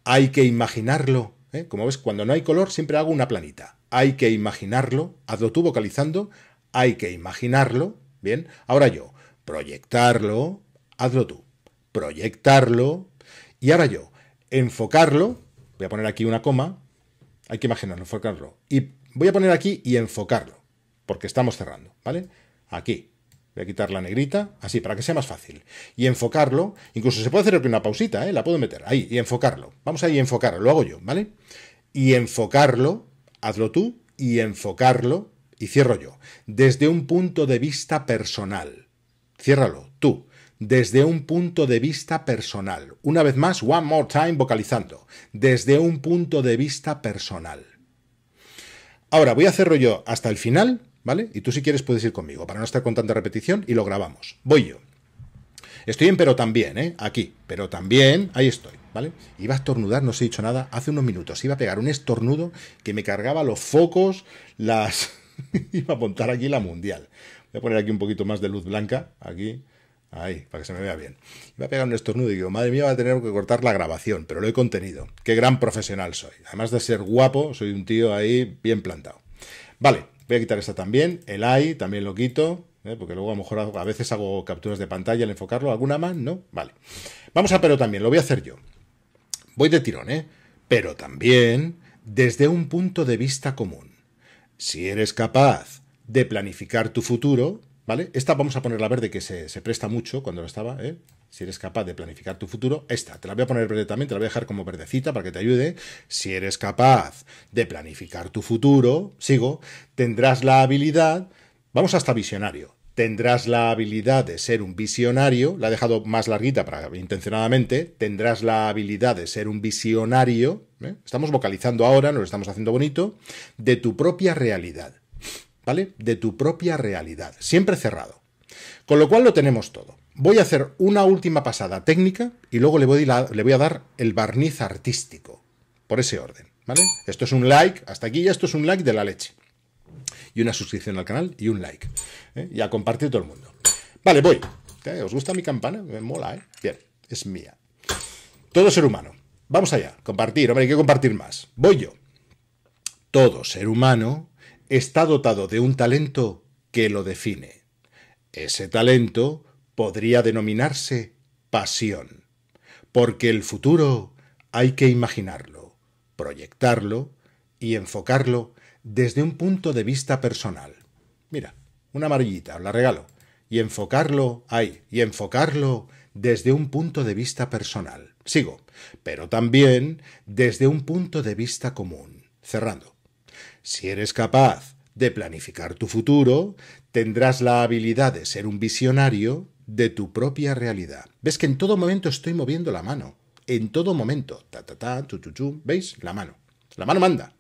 hay que imaginarlo. ¿eh? Como ves, cuando no hay color siempre hago una planita. Hay que imaginarlo, hazlo tú vocalizando, hay que imaginarlo, bien. Ahora yo, proyectarlo, hazlo tú proyectarlo y ahora yo, enfocarlo, voy a poner aquí una coma, hay que imaginarlo, enfocarlo, y voy a poner aquí y enfocarlo, porque estamos cerrando, ¿vale? Aquí. Voy a quitar la negrita, así, para que sea más fácil. Y enfocarlo, incluso se puede hacer aquí una pausita, ¿eh? la puedo meter, ahí, y enfocarlo. Vamos ahí enfocarlo, lo hago yo, ¿vale? Y enfocarlo, hazlo tú, y enfocarlo, y cierro yo, desde un punto de vista personal. Ciérralo, tú desde un punto de vista personal. Una vez más, one more time vocalizando, desde un punto de vista personal. Ahora voy a hacerlo yo hasta el final, ¿vale? Y tú si quieres puedes ir conmigo para no estar con tanta repetición y lo grabamos. Voy yo. Estoy en pero también, ¿eh? Aquí, pero también, ahí estoy, ¿vale? Iba a estornudar, no os he dicho nada, hace unos minutos iba a pegar un estornudo que me cargaba los focos, las... iba a apuntar aquí la mundial. Voy a poner aquí un poquito más de luz blanca, aquí, Ahí, para que se me vea bien. Iba a pegar un estornudo y digo, madre mía, va a tener que cortar la grabación, pero lo he contenido. Qué gran profesional soy. Además de ser guapo, soy un tío ahí bien plantado. Vale, voy a quitar esta también. El AI también lo quito, ¿eh? porque luego a lo mejor a veces hago capturas de pantalla al enfocarlo. ¿Alguna más? No, vale. Vamos a pero también, lo voy a hacer yo. Voy de tirón, ¿eh? Pero también desde un punto de vista común. Si eres capaz de planificar tu futuro, ¿Vale? Esta vamos a ponerla verde, que se, se presta mucho cuando lo estaba, ¿eh? Si eres capaz de planificar tu futuro, esta, te la voy a poner verde también, te la voy a dejar como verdecita para que te ayude. Si eres capaz de planificar tu futuro, sigo, tendrás la habilidad, vamos hasta visionario, tendrás la habilidad de ser un visionario, la he dejado más larguita para, intencionadamente, tendrás la habilidad de ser un visionario, ¿eh? estamos vocalizando ahora, nos lo estamos haciendo bonito, de tu propia realidad. ¿vale? De tu propia realidad, siempre cerrado. Con lo cual lo tenemos todo. Voy a hacer una última pasada técnica y luego le voy, le voy a dar el barniz artístico, por ese orden, ¿vale? Esto es un like, hasta aquí ya esto es un like de la leche. Y una suscripción al canal y un like. ¿eh? Y a compartir todo el mundo. Vale, voy. ¿Eh? ¿Os gusta mi campana? Me mola, ¿eh? Bien, es mía. Todo ser humano. Vamos allá, compartir, hombre, hay que compartir más. Voy yo. Todo ser humano está dotado de un talento que lo define. Ese talento podría denominarse pasión, porque el futuro hay que imaginarlo, proyectarlo y enfocarlo desde un punto de vista personal. Mira, una amarillita, la regalo, y enfocarlo ahí, y enfocarlo desde un punto de vista personal. Sigo, pero también desde un punto de vista común. Cerrando. Si eres capaz de planificar tu futuro, tendrás la habilidad de ser un visionario de tu propia realidad. Ves que en todo momento estoy moviendo la mano. En todo momento. Ta, ta, ta, tu, tu, tu. ¿Veis? La mano. La mano manda.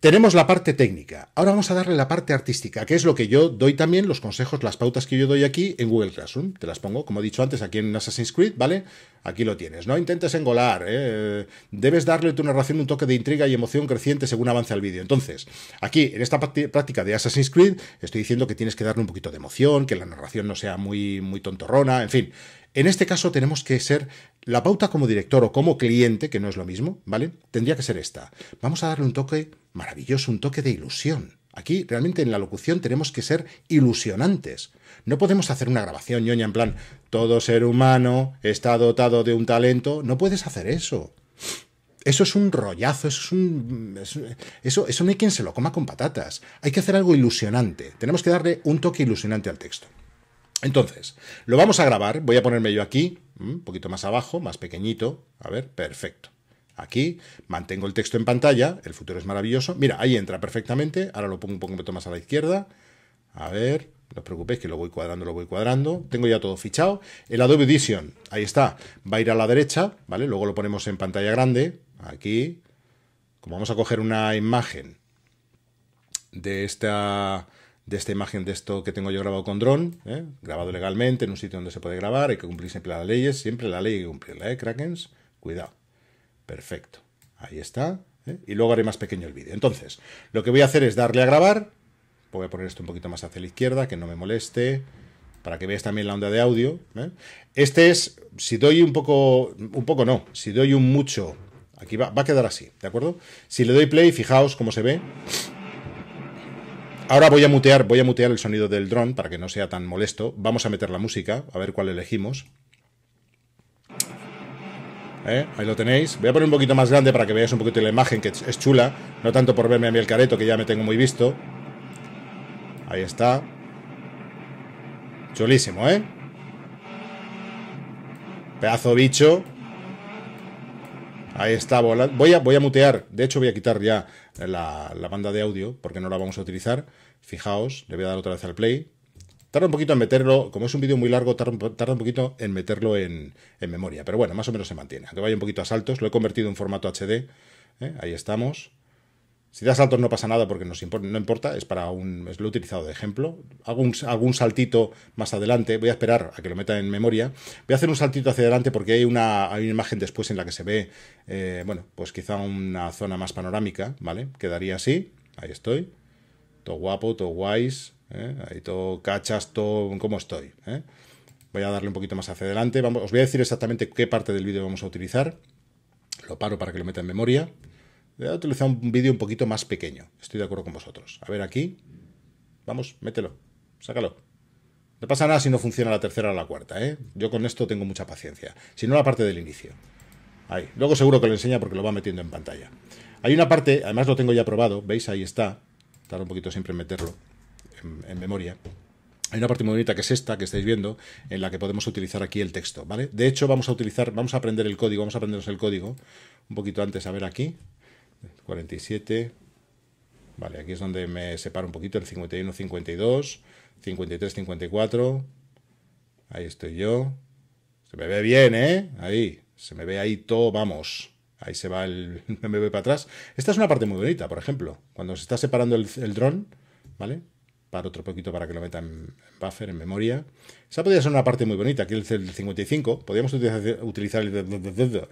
Tenemos la parte técnica. Ahora vamos a darle la parte artística, que es lo que yo doy también, los consejos, las pautas que yo doy aquí en Google Classroom. Te las pongo, como he dicho antes, aquí en Assassin's Creed, ¿vale? Aquí lo tienes. No intentes engolar. ¿eh? Debes darle a tu narración un toque de intriga y emoción creciente según avance el vídeo. Entonces, aquí, en esta práctica de Assassin's Creed, estoy diciendo que tienes que darle un poquito de emoción, que la narración no sea muy, muy tontorrona, en fin. En este caso tenemos que ser la pauta como director o como cliente, que no es lo mismo, ¿vale? Tendría que ser esta. Vamos a darle un toque maravilloso, un toque de ilusión. Aquí realmente en la locución tenemos que ser ilusionantes. No podemos hacer una grabación ñoña en plan, todo ser humano está dotado de un talento. No puedes hacer eso. Eso es un rollazo, eso es un. Eso, eso no hay quien se lo coma con patatas. Hay que hacer algo ilusionante. Tenemos que darle un toque ilusionante al texto. Entonces, lo vamos a grabar, voy a ponerme yo aquí, un mm, poquito más abajo, más pequeñito, a ver, perfecto. Aquí mantengo el texto en pantalla, el futuro es maravilloso, mira, ahí entra perfectamente, ahora lo pongo un poquito más a la izquierda, a ver, no os preocupéis que lo voy cuadrando, lo voy cuadrando, tengo ya todo fichado, el Adobe Edition, ahí está, va a ir a la derecha, ¿vale? Luego lo ponemos en pantalla grande, aquí, como vamos a coger una imagen de esta de esta imagen, de esto que tengo yo grabado con dron, ¿eh? grabado legalmente en un sitio donde se puede grabar, y que cumplir siempre las leyes, siempre la ley hay que cumplirla, ¿eh, Krakens? Cuidado. Perfecto. Ahí está. ¿eh? Y luego haré más pequeño el vídeo. Entonces, lo que voy a hacer es darle a grabar. Voy a poner esto un poquito más hacia la izquierda, que no me moleste, para que veáis también la onda de audio. ¿eh? Este es, si doy un poco, un poco no, si doy un mucho, aquí va, va a quedar así, ¿de acuerdo? Si le doy play, fijaos cómo se ve. Ahora voy a mutear, voy a mutear el sonido del dron para que no sea tan molesto. Vamos a meter la música, a ver cuál elegimos. Eh, ahí lo tenéis. Voy a poner un poquito más grande para que veáis un poquito la imagen, que es chula. No tanto por verme a mí el careto, que ya me tengo muy visto. Ahí está. Chulísimo, ¿eh? Pedazo bicho. Ahí está volando. Voy a, voy a mutear. De hecho, voy a quitar ya la, banda de audio, porque no la vamos a utilizar. Fijaos, le voy a dar otra vez al play. Tarda un poquito en meterlo, como es un vídeo muy largo, tarda, un poquito en meterlo en, memoria. Pero bueno, más o menos se mantiene. Aunque vaya un poquito a saltos, lo he convertido en formato HD. ¿eh? Ahí estamos. Si da saltos no pasa nada porque no importa, es para un. lo utilizado de ejemplo. Hago un, algún saltito más adelante, voy a esperar a que lo meta en memoria. Voy a hacer un saltito hacia adelante porque hay una, imagen después en la que se ve, eh, bueno, pues quizá una zona más panorámica, ¿vale? Quedaría así, ahí estoy. Todo guapo, todo guays, ¿eh? ahí todo cachas, todo cómo estoy. ¿eh? Voy a darle un poquito más hacia adelante. Vamos, os voy a decir exactamente qué parte del vídeo vamos a utilizar. Lo paro para que lo meta en memoria. Voy a utilizar un vídeo un poquito más pequeño. Estoy de acuerdo con vosotros. A ver, aquí. Vamos, mételo. Sácalo. No pasa nada si no funciona la tercera o la cuarta, ¿eh? Yo con esto tengo mucha paciencia. Si no, la parte del inicio. Ahí. Luego seguro que lo enseña porque lo va metiendo en pantalla. Hay una parte, además lo tengo ya probado, ¿veis? Ahí está. Tarda un poquito siempre meterlo en, memoria. Hay una parte muy bonita que es esta, que estáis viendo, en la que podemos utilizar aquí el texto, ¿vale? De hecho, vamos a utilizar, vamos a aprender el código, vamos a aprendernos el código un poquito antes, a ver aquí. 47. Vale, aquí es donde me separo un poquito, el 51, 52, 53, 54. Ahí estoy yo. Se me ve bien, ¿eh? Ahí, se me ve ahí todo, vamos. Ahí se va el me ve para atrás. Esta es una parte muy bonita, por ejemplo. Cuando se está separando el, dron, ¿vale? Para otro poquito para que lo metan en, buffer, en memoria. Esa podría ser una parte muy bonita. Aquí el, el 55. Podríamos utilizar,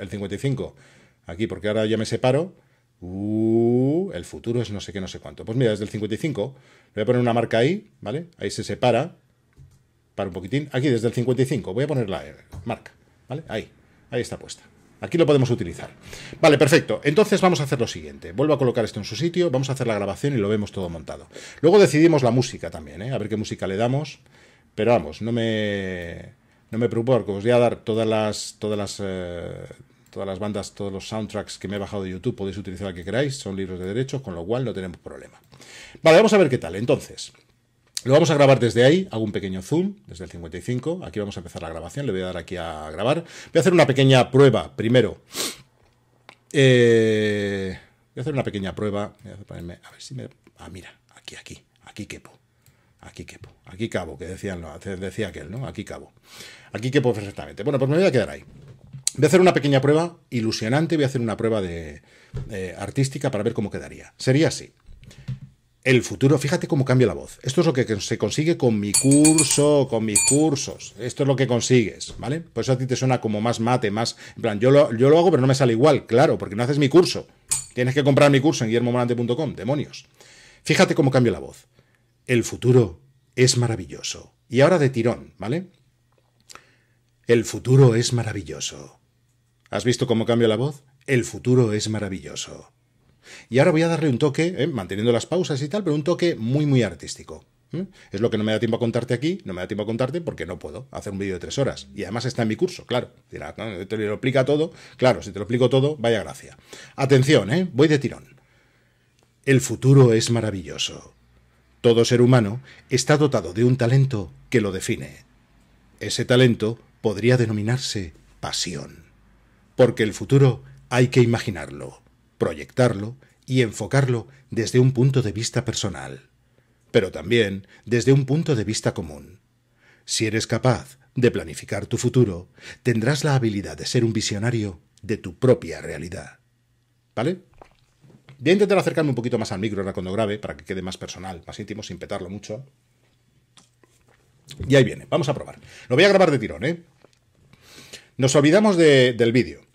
el 55 aquí, porque ahora ya me separo Uh, el futuro es no sé qué, no sé cuánto. Pues mira, desde el 55. Le voy a poner una marca ahí, ¿vale? Ahí se separa. Para un poquitín. Aquí, desde el 55. Voy a poner la eh, marca, ¿vale? Ahí. Ahí está puesta. Aquí lo podemos utilizar. Vale, perfecto. Entonces vamos a hacer lo siguiente. Vuelvo a colocar esto en su sitio, vamos a hacer la grabación y lo vemos todo montado. Luego decidimos la música también, ¿eh? a ver qué música le damos. Pero vamos, no me, no me preocupo, porque os voy a dar todas las, todas las eh, todas las bandas, todos los soundtracks que me he bajado de YouTube podéis utilizar el que queráis, son libros de derechos, con lo cual no tenemos problema. Vale, vamos a ver qué tal. Entonces, lo vamos a grabar desde ahí, hago un pequeño zoom, desde el 55, aquí vamos a empezar la grabación, le voy a dar aquí a grabar. Voy a hacer una pequeña prueba, primero. Eh, voy a hacer una pequeña prueba, voy a, ponerme, a ver si me... Ah, mira, aquí, aquí, aquí quepo aquí quepo, aquí cabo, que decían, decía aquel, ¿no? Aquí cabo. Aquí quepo perfectamente. Bueno, pues me voy a quedar ahí. Voy a hacer una pequeña prueba ilusionante, voy a hacer una prueba de, artística para ver cómo quedaría. Sería así. El futuro, fíjate cómo cambia la voz. Esto es lo que se consigue con mi curso, con mis cursos. Esto es lo que consigues, ¿vale? Por eso a ti te suena como más mate, más... En plan, yo lo, yo lo hago pero no me sale igual, claro, porque no haces mi curso. Tienes que comprar mi curso en guillermomorante.com, demonios. Fíjate cómo cambia la voz. El futuro es maravilloso. Y ahora de tirón, ¿vale? El futuro es maravilloso. ¿Has visto cómo cambia la voz? El futuro es maravilloso. Y ahora voy a darle un toque, ¿eh? manteniendo las pausas y tal, pero un toque muy, muy artístico. Es lo que no me da tiempo a contarte aquí, no me da tiempo a contarte porque no puedo hacer un vídeo de tres horas. Y además está en mi curso, claro. Dirá, ah, te lo explica todo. Claro, si te lo explico todo, vaya gracia. Atención, ¿eh? voy de tirón. El futuro es maravilloso. Todo ser humano está dotado de un talento que lo define. Ese talento podría denominarse pasión porque el futuro hay que imaginarlo, proyectarlo y enfocarlo desde un punto de vista personal, pero también desde un punto de vista común. Si eres capaz de planificar tu futuro, tendrás la habilidad de ser un visionario de tu propia realidad. ¿Vale? Voy a intentar acercarme un poquito más al micro ahora cuando grabe para que quede más personal, más íntimo, sin petarlo mucho. Y ahí viene, vamos a probar. Lo voy a grabar de tirón, ¿eh? Nos olvidamos del vídeo.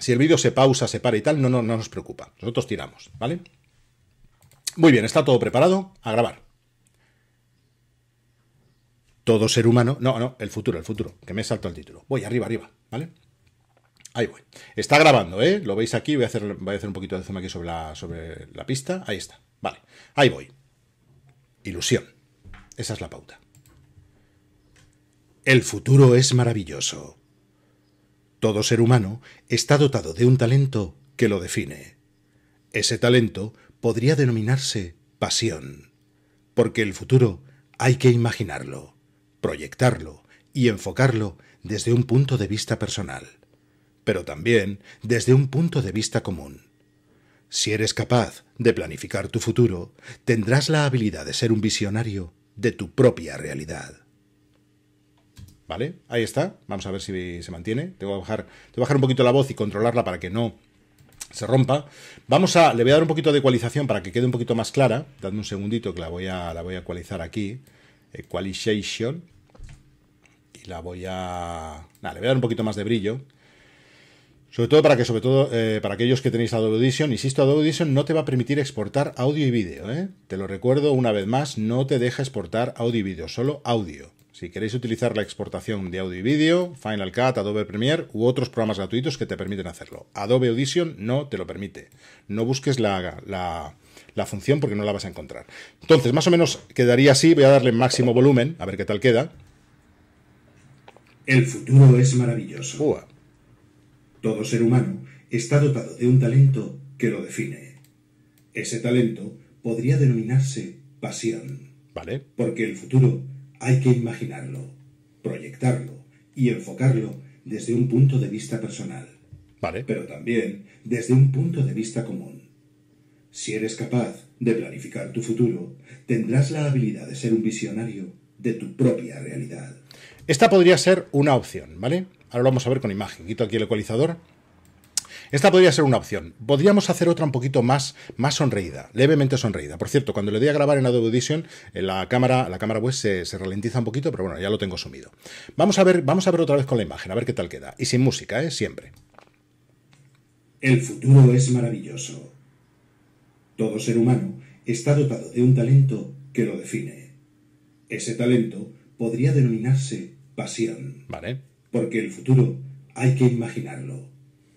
Si el vídeo se pausa, se para y tal, no, no, nos preocupa. Nosotros tiramos, ¿vale? Muy bien, está todo preparado. A grabar. Todo ser humano. No, no, el futuro, el futuro. Que me salto el título. Voy arriba, arriba, ¿vale? Ahí voy. Está grabando, ¿eh? Lo veis aquí. Voy a hacer, a hacer un poquito de zoom aquí sobre la, sobre la pista. Ahí está. Vale. Ahí voy. Ilusión. Esa es la pauta. El futuro es maravilloso. Todo ser humano está dotado de un talento que lo define. Ese talento podría denominarse pasión, porque el futuro hay que imaginarlo, proyectarlo y enfocarlo desde un punto de vista personal, pero también desde un punto de vista común. Si eres capaz de planificar tu futuro, tendrás la habilidad de ser un visionario de tu propia realidad. ¿Vale? Ahí está. Vamos a ver si se mantiene. Tengo que bajar, tengo bajar un poquito la voz y controlarla para que no se rompa. Vamos a, le voy a dar un poquito de ecualización para que quede un poquito más clara. dame un segundito que la voy a, la voy a ecualizar aquí. Equalization. Y la voy a... le voy a dar un poquito más de brillo. Sobre todo para que, sobre todo, eh, para aquellos que tenéis Adobe Audition, insisto, Adobe Audition no te va a permitir exportar audio y vídeo, ¿eh? Te lo recuerdo una vez más, no te deja exportar audio y vídeo, solo audio. Si queréis utilizar la exportación de audio y vídeo, Final Cut, Adobe Premiere u otros programas gratuitos que te permiten hacerlo. Adobe Audition no te lo permite. No busques la, la, función porque no la vas a encontrar. Entonces, más o menos quedaría así. Voy a darle máximo volumen, a ver qué tal queda. El futuro es maravilloso. Todo ser humano está dotado de un talento que lo define. Ese talento podría denominarse pasión. Vale. Porque el futuro hay que imaginarlo, proyectarlo y enfocarlo desde un punto de vista personal. Vale. Pero también desde un punto de vista común. Si eres capaz de planificar tu futuro, tendrás la habilidad de ser un visionario de tu propia realidad. Esta podría ser una opción, ¿vale? Ahora lo vamos a ver con imagen. Quito aquí el ecualizador. Esta podría ser una opción. Podríamos hacer otra un poquito más, más sonreída, levemente sonreída. Por cierto, cuando le doy a grabar en Adobe Audition, eh, la cámara, la cámara web se, ralentiza un poquito, pero bueno, ya lo tengo sumido. Vamos a ver, vamos a ver otra vez con la imagen, a ver qué tal queda. Y sin música, ¿eh? Siempre. El futuro es maravilloso. Todo ser humano está dotado de un talento que lo define. Ese talento podría denominarse pasión. Vale. Porque el futuro hay que imaginarlo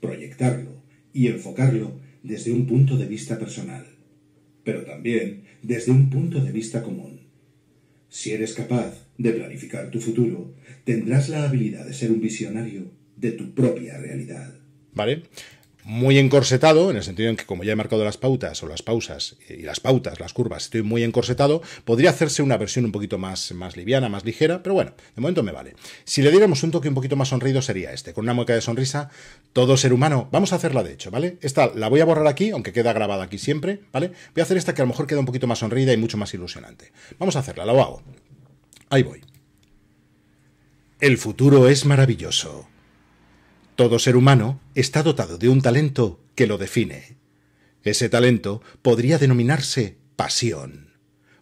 proyectarlo y enfocarlo desde un punto de vista personal, pero también desde un punto de vista común. Si eres capaz de planificar tu futuro, tendrás la habilidad de ser un visionario de tu propia realidad. Vale muy encorsetado, en el sentido en que como ya he marcado las pautas o las pausas y las pautas, las curvas, estoy muy encorsetado, podría hacerse una versión un poquito más, más liviana, más ligera, pero bueno, de momento me vale. Si le diéramos un toque un poquito más sonrido sería este, con una mueca de sonrisa, todo ser humano. Vamos a hacerla de hecho, ¿vale? Esta la voy a borrar aquí, aunque queda grabada aquí siempre, ¿vale? Voy a hacer esta que a lo mejor queda un poquito más sonrida y mucho más ilusionante. Vamos a hacerla, la hago. Ahí voy. El futuro es maravilloso. Todo ser humano está dotado de un talento que lo define. Ese talento podría denominarse pasión,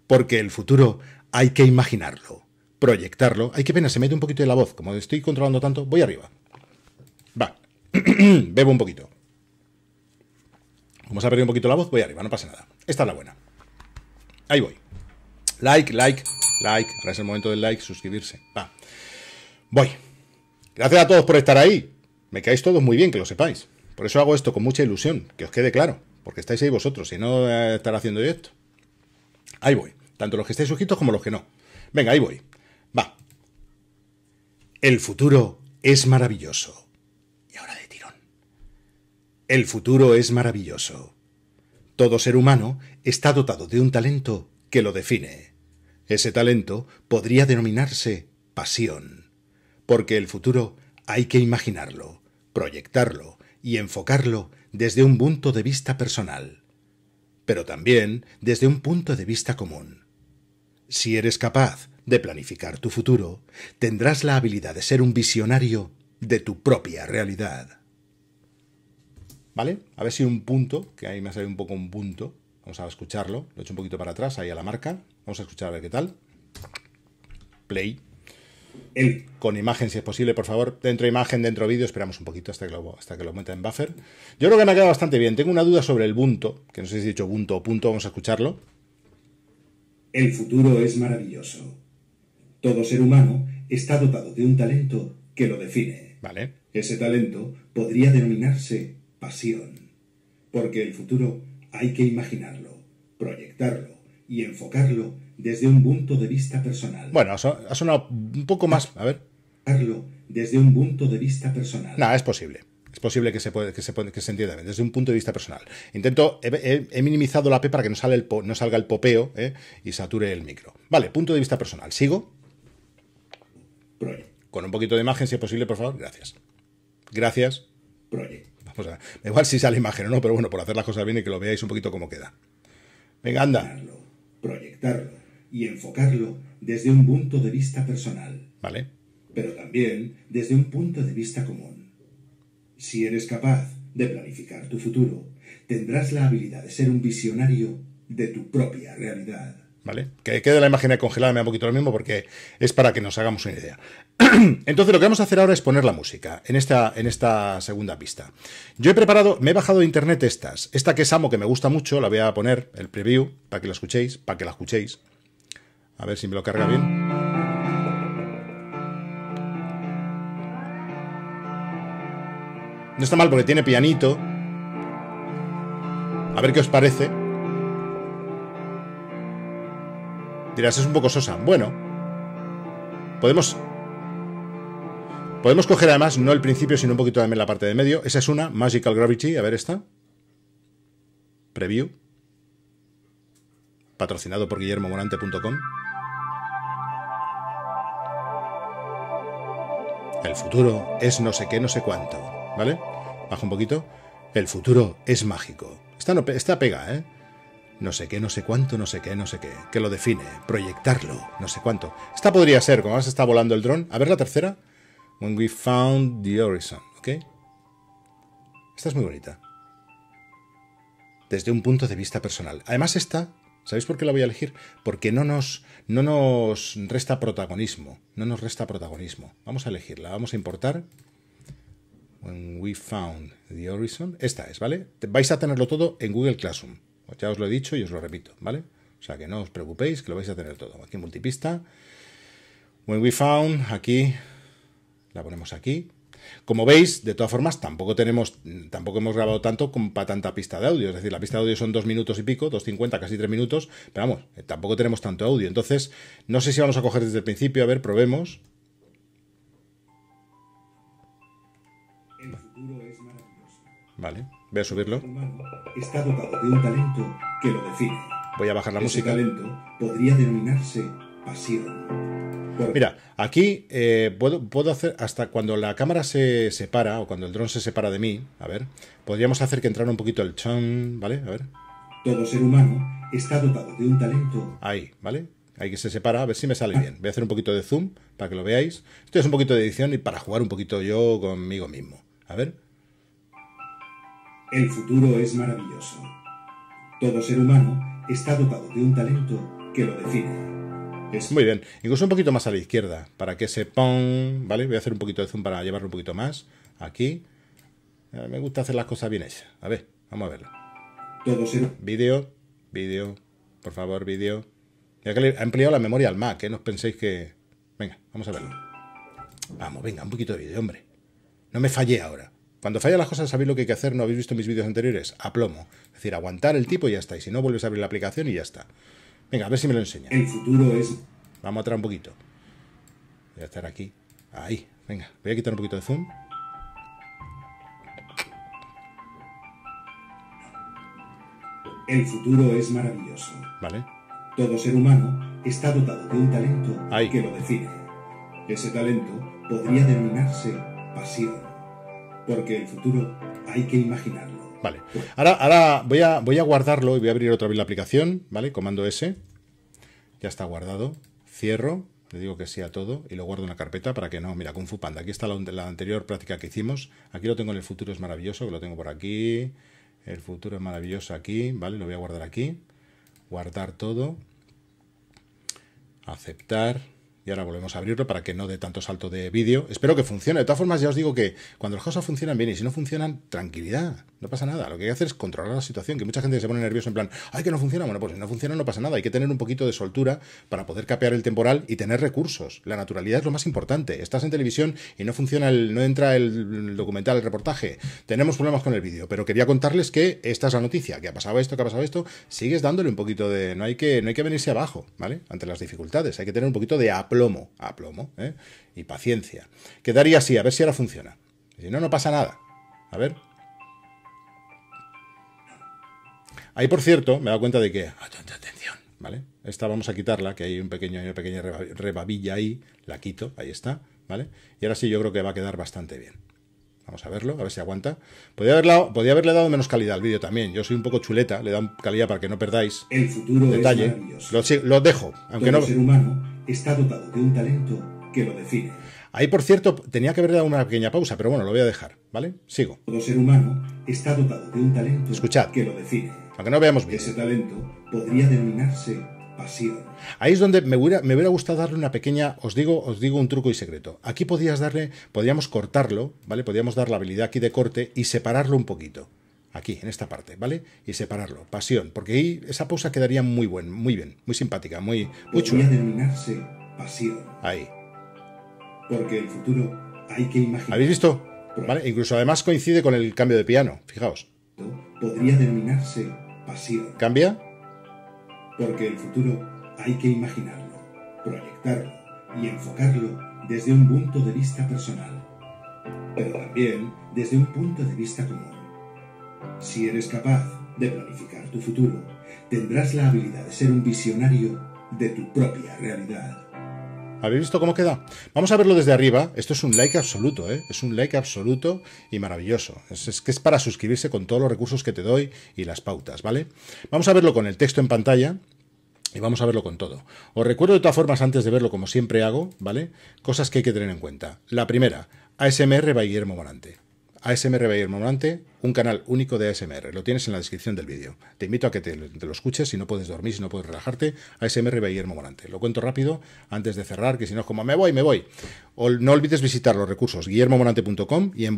porque el futuro hay que imaginarlo, proyectarlo. Ay, qué pena, se mete un poquito de la voz. Como estoy controlando tanto, voy arriba. Va, bebo un poquito. vamos a ha un poquito la voz, voy arriba, no pasa nada. Esta es la buena. Ahí voy. Like, like, like. Ahora es el momento del like, suscribirse. Va. Voy. Gracias a todos por estar ahí. Me caéis todos muy bien, que lo sepáis. Por eso hago esto con mucha ilusión, que os quede claro, porque estáis ahí vosotros, y no eh, estar haciendo esto. Ahí voy, tanto los que estáis sujetos como los que no. Venga, ahí voy. Va. El futuro es maravilloso. Y ahora de tirón. El futuro es maravilloso. Todo ser humano está dotado de un talento que lo define. Ese talento podría denominarse pasión, porque el futuro hay que imaginarlo proyectarlo y enfocarlo desde un punto de vista personal, pero también desde un punto de vista común. Si eres capaz de planificar tu futuro, tendrás la habilidad de ser un visionario de tu propia realidad. ¿Vale? A ver si un punto, que ahí me ha un poco un punto, vamos a escucharlo, lo he hecho un poquito para atrás, ahí a la marca, vamos a escuchar a ver qué tal. Play con imagen, si es posible, por favor. Dentro imagen, dentro vídeo, esperamos un poquito hasta que, lo, hasta que lo meta en buffer. Yo creo que me ha quedado bastante bien. Tengo una duda sobre el punto que no sé si he dicho punto o punto, vamos a escucharlo. El futuro es maravilloso. Todo ser humano está dotado de un talento que lo define. Vale. Ese talento podría denominarse pasión, porque el futuro hay que imaginarlo, proyectarlo y enfocarlo desde un punto de vista personal. Bueno, ha sonado un poco más. A ver. desde un punto de vista personal. Nada, es posible. Es posible que se, puede, que se, que se entienda desde un punto de vista personal. Intento, he, minimizado la P para que no, sale el, no salga el popeo eh, y sature el micro. Vale, punto de vista personal. ¿Sigo? Con un poquito de imagen, si es posible, por favor. Gracias. Gracias. Project. Vamos a ver. Igual si sale imagen o no, pero bueno, por hacer las cosas bien y que lo veáis un poquito cómo queda. Venga, anda. proyectarlo y enfocarlo desde un punto de vista personal. Vale. Pero también desde un punto de vista común. Si eres capaz de planificar tu futuro, tendrás la habilidad de ser un visionario de tu propia realidad. ¿Vale? Que quede la imagen congelada, me da un poquito lo mismo porque es para que nos hagamos una idea. Entonces, lo que vamos a hacer ahora es poner la música en esta, en esta segunda pista. Yo he preparado, me he bajado de internet estas. Esta que es Amo, que me gusta mucho, la voy a poner, el preview, para que la escuchéis, para que la escuchéis. A ver si me lo carga bien. No está mal porque tiene pianito. A ver qué os parece. Dirás, es un poco sosa. Bueno. Podemos... Podemos coger además, no el principio, sino un poquito también la parte de medio. Esa es una, Magical Gravity. A ver esta. Preview. Patrocinado por GuillermoMonante.com. El futuro es no sé qué, no sé cuánto. ¿Vale? bajo un poquito. El futuro es mágico. Esta, no, está pega, ¿eh? No sé qué, no sé cuánto, no sé qué, no sé qué. Que lo define. Proyectarlo. No sé cuánto. Esta podría ser, como se está volando el dron. A ver la tercera. When we found the horizon. ¿Ok? Esta es muy bonita. Desde un punto de vista personal. Además, esta ¿Sabéis por qué la voy a elegir? Porque no nos, no nos resta protagonismo. No nos resta protagonismo. Vamos a elegirla. Vamos a importar. When we found the horizon. Esta es, ¿vale? Vais a tenerlo todo en Google Classroom. Ya os lo he dicho y os lo repito, ¿vale? O sea, que no os preocupéis, que lo vais a tener todo. Aquí multipista. When we found, aquí. La ponemos aquí. Como veis, de todas formas, tampoco tenemos, tampoco hemos grabado tanto para tanta pista de audio. Es decir, la pista de audio son dos minutos y pico, 2.50, casi tres minutos, pero vamos, eh, tampoco tenemos tanto audio. Entonces, no sé si vamos a coger desde el principio, a ver, probemos. Vale, voy a subirlo. de un talento que lo define. Voy a bajar la música. talento podría denominarse pasión. Mira, aquí eh, puedo, puedo, hacer, hasta cuando la cámara se separa o cuando el dron se separa de mí, a ver, podríamos hacer que entrara un poquito el chon, ¿vale? A ver. Todo ser humano está dotado de un talento. Ahí, ¿vale? Ahí que se separa, a ver si me sale bien. Voy a hacer un poquito de zoom para que lo veáis. Esto es un poquito de edición y para jugar un poquito yo conmigo mismo. A ver. El futuro es maravilloso. Todo ser humano está dotado de un talento que lo define. Muy bien, incluso un poquito más a la izquierda, para que se ponga ¿vale? Voy a hacer un poquito de zoom para llevarlo un poquito más, aquí. Eh, me gusta hacer las cosas bien hechas. A ver, vamos a verlo. Todo Vídeo, vídeo, por favor, vídeo. Ya que ha empleado la memoria al Mac, ¿eh? No os penséis que... Venga, vamos a verlo. Vamos, venga, un poquito de vídeo, hombre. No me fallé ahora. Cuando falla las cosas, sabéis lo que hay que hacer, no habéis visto mis vídeos anteriores, a plomo. Es decir, aguantar el tipo y ya está. Y si no, vuelves a abrir la aplicación y ya está. Venga, a ver si me lo enseña. El futuro es... Vamos a atrás un poquito. Voy a estar aquí. Ahí, venga. Voy a quitar un poquito de zoom. El futuro es maravilloso. Vale. Todo ser humano está dotado de un talento que lo define. Ese talento podría denominarse pasión, porque el futuro hay que imaginar Vale. Ahora, ahora voy, a, voy a guardarlo y voy a abrir otra vez la aplicación, ¿vale? Comando S. Ya está guardado. Cierro. Le digo que sí a todo y lo guardo en la carpeta para que no. Mira, con Fu Panda. Aquí está la, la anterior práctica que hicimos. Aquí lo tengo en el futuro es maravilloso, que lo tengo por aquí. El futuro es maravilloso aquí, ¿vale? Lo voy a guardar aquí. Guardar todo. Aceptar. Y ahora volvemos a abrirlo para que no dé tanto salto de vídeo. Espero que funcione. De todas formas, ya os digo que cuando las cosas funcionan bien y si no funcionan, tranquilidad. No pasa nada. Lo que hay que hacer es controlar la situación. Que mucha gente se pone nerviosa en plan, ay, que no funciona. Bueno, pues si no funciona, no pasa nada. Hay que tener un poquito de soltura para poder capear el temporal y tener recursos. La naturalidad es lo más importante. Estás en televisión y no funciona, el, no entra el, documental, el reportaje. Tenemos problemas con el vídeo. Pero quería contarles que esta es la noticia. Que ha pasado esto, que ha pasado esto. Sigues dándole un poquito de... No hay que, no hay que venirse abajo, ¿vale? Ante las dificultades. Hay que tener un poquito de plomo, a plomo, ¿eh? y paciencia. Quedaría así, a ver si ahora funciona. Si no, no pasa nada. A ver. Ahí, por cierto, me he dado cuenta de que... Atención, ¿vale? Esta vamos a quitarla, que hay un pequeño, una pequeña rebabilla ahí. La quito, ahí está, ¿vale? Y ahora sí yo creo que va a quedar bastante bien. Vamos a verlo, a ver si aguanta. Podría, haberla, haberle dado menos calidad al vídeo también. Yo soy un poco chuleta, le dan calidad para que no perdáis el futuro detalle. Lo dejo, aunque no está dotado de un talento que lo define. Ahí, por cierto, tenía que haber dado una pequeña pausa, pero bueno, lo voy a dejar, ¿vale? Sigo. Todo ser humano está dotado de un talento Escuchad, que lo define. Aunque no veamos bien. Ese talento podría denominarse pasión. Ahí es donde me hubiera, gustado darle una pequeña, os digo, os digo un truco y secreto. Aquí podías darle, podríamos cortarlo, ¿vale? Podríamos dar la habilidad aquí de corte y separarlo un poquito aquí, en esta parte, ¿vale? Y separarlo, pasión, porque ahí esa pausa quedaría muy buen, muy bien, muy simpática, muy, mucho Podría denominarse pasión. Ahí. Porque el futuro hay que imaginar. ¿Habéis visto? Incluso además coincide con el cambio de piano, fijaos. Podría denominarse pasión. ¿Cambia? Porque el futuro hay que imaginarlo, proyectarlo y enfocarlo desde un punto de vista personal, pero también desde un punto de vista común si eres capaz de planificar tu futuro, tendrás la habilidad de ser un visionario de tu propia realidad. ¿Habéis visto cómo queda? Vamos a verlo desde arriba. Esto es un like absoluto, ¿eh? Es un like absoluto y maravilloso. Es, que es para suscribirse con todos los recursos que te doy y las pautas, ¿vale? Vamos a verlo con el texto en pantalla y vamos a verlo con todo. Os recuerdo de todas formas, antes de verlo, como siempre hago, ¿vale? Cosas que hay que tener en cuenta. La primera, ASMR by Guillermo Morante. ASMR Bayer morante un canal único de ASMR. Lo tienes en la descripción del vídeo. Te invito a que te, lo escuches si no puedes dormir, si no puedes relajarte. ASMR Guillermo morante Lo cuento rápido antes de cerrar, que si no es como me voy, me voy. O, no olvides visitar los recursos guillermomorante.com y en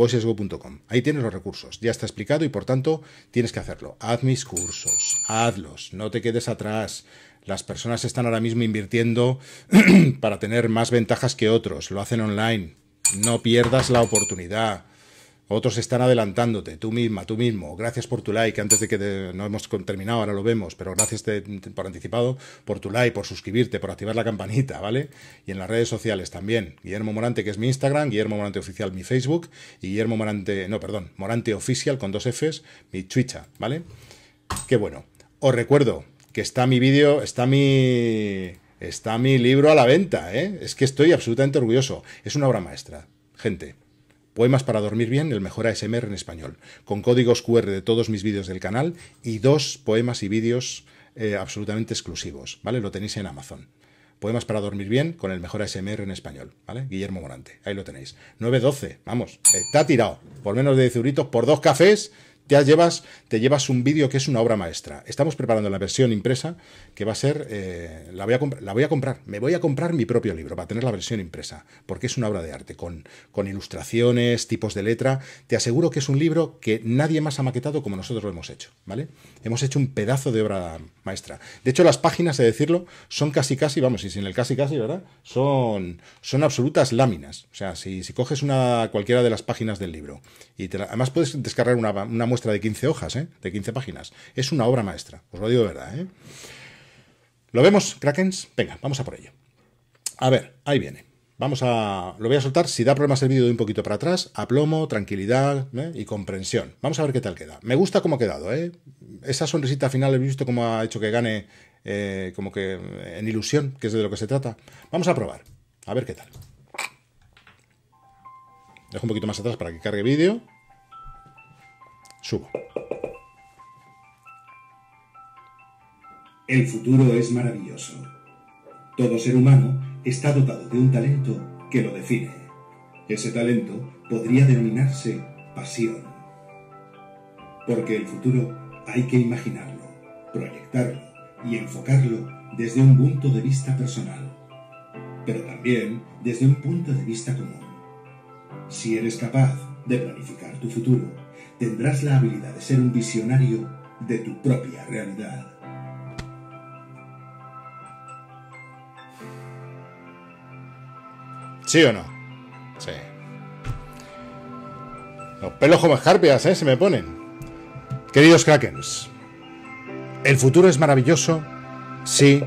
Ahí tienes los recursos. Ya está explicado y por tanto tienes que hacerlo. Haz mis cursos. Hazlos. No te quedes atrás las personas están ahora mismo invirtiendo para tener más ventajas que otros, lo hacen online. No pierdas la oportunidad. Otros están adelantándote, tú misma, tú mismo. Gracias por tu like, antes de que no hemos terminado, ahora lo vemos, pero gracias por anticipado, por tu like, por suscribirte, por activar la campanita, ¿vale? Y en las redes sociales también. Guillermo Morante, que es mi Instagram, Guillermo Morante Oficial, mi Facebook, y Guillermo Morante, no, perdón, Morante Oficial con dos Fs, mi Twitch, ¿vale? Qué bueno. Os recuerdo que está mi vídeo, está mi está mi libro a la venta, ¿eh? Es que estoy absolutamente orgulloso. Es una obra maestra, gente. Poemas para dormir bien, el mejor ASMR en español, con códigos QR de todos mis vídeos del canal y dos poemas y vídeos eh, absolutamente exclusivos, ¿vale? Lo tenéis en Amazon. Poemas para dormir bien con el mejor ASMR en español, ¿vale? Guillermo Morante, ahí lo tenéis. 9.12, vamos, está tirado. Por menos de 10 euritos, por dos cafés, ya llevas, te llevas un vídeo que es una obra maestra. Estamos preparando la versión impresa que va a ser, eh, la, voy a la voy a comprar, me voy a comprar mi propio libro para tener la versión impresa, porque es una obra de arte, con, con ilustraciones, tipos de letra. Te aseguro que es un libro que nadie más ha maquetado como nosotros lo hemos hecho, ¿vale? Hemos hecho un pedazo de obra maestra. De hecho, las páginas, he de decirlo, son casi casi, vamos, y sin el casi casi, ¿verdad? Son, son absolutas láminas. O sea, si, si coges una cualquiera de las páginas del libro y además puedes descargar una muestra de 15 hojas, ¿eh? de 15 páginas. Es una obra maestra, os lo digo de verdad. ¿eh? ¿Lo vemos, Krakens? Venga, vamos a por ello. A ver, ahí viene. Vamos a... Lo voy a soltar. Si da problemas el vídeo, de un poquito para atrás. Aplomo, tranquilidad ¿eh? y comprensión. Vamos a ver qué tal queda. Me gusta cómo ha quedado. Esa sonrisita final, he visto cómo ha hecho que gane como que en ilusión, que es de lo que se trata. Vamos a probar. A ver qué tal. Dejo un poquito más atrás para que cargue vídeo. El futuro es maravilloso. Todo ser humano está dotado de un talento que lo define. Ese talento podría denominarse pasión. Porque el futuro hay que imaginarlo, proyectarlo y enfocarlo desde un punto de vista personal, pero también desde un punto de vista común. Si eres capaz de planificar tu futuro tendrás la habilidad de ser un visionario de tu propia realidad. ¿Sí o no? Sí. Los pelos como escarpias, ¿eh? Se me ponen. Queridos Krakens, el futuro es maravilloso si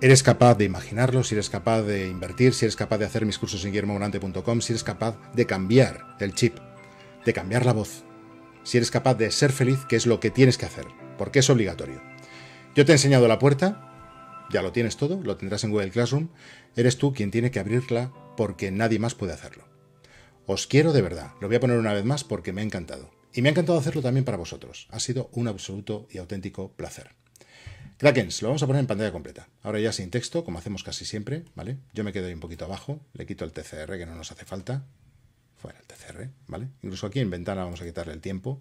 eres capaz de imaginarlo, si eres capaz de invertir, si eres capaz de hacer mis cursos en puntocom si eres capaz de cambiar el chip, de cambiar la voz, si eres capaz de ser feliz, que es lo que tienes que hacer, porque es obligatorio. Yo te he enseñado la puerta, ya lo tienes todo, lo tendrás en Google Classroom, eres tú quien tiene que abrirla porque nadie más puede hacerlo. Os quiero de verdad, lo voy a poner una vez más porque me ha encantado. Y me ha encantado hacerlo también para vosotros, ha sido un absoluto y auténtico placer. Krakens, lo vamos a poner en pantalla completa. Ahora ya sin texto, como hacemos casi siempre, ¿vale? Yo me quedo ahí un poquito abajo, le quito el TCR que no nos hace falta, fuera el TCR, ¿vale? Incluso aquí en ventana vamos a quitarle el tiempo,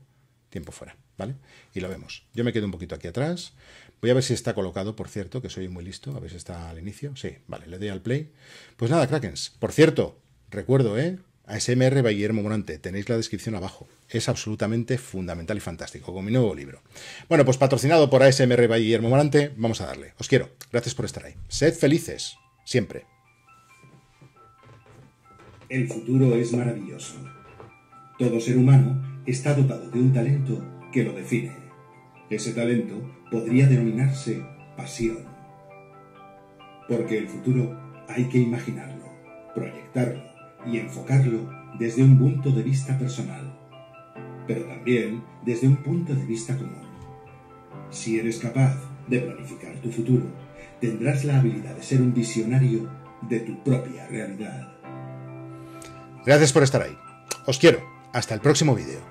tiempo fuera, ¿vale? Y lo vemos. Yo me quedo un poquito aquí atrás. Voy a ver si está colocado, por cierto, que soy muy listo. A ver si está al inicio. Sí, vale, le doy al play. Pues nada, Krakens. Por cierto, recuerdo, ¿eh? ASMR SMR Guillermo Morante. Tenéis la descripción abajo. Es absolutamente fundamental y fantástico, con mi nuevo libro. Bueno, pues patrocinado por ASMR by Guillermo Morante, vamos a darle. Os quiero. Gracias por estar ahí. Sed felices, siempre. El futuro es maravilloso. Todo ser humano está dotado de un talento que lo define. Ese talento podría denominarse pasión. Porque el futuro hay que imaginarlo, proyectarlo y enfocarlo desde un punto de vista personal, pero también desde un punto de vista común. Si eres capaz de planificar tu futuro, tendrás la habilidad de ser un visionario de tu propia realidad. Gracias por estar ahí. Os quiero. Hasta el próximo vídeo.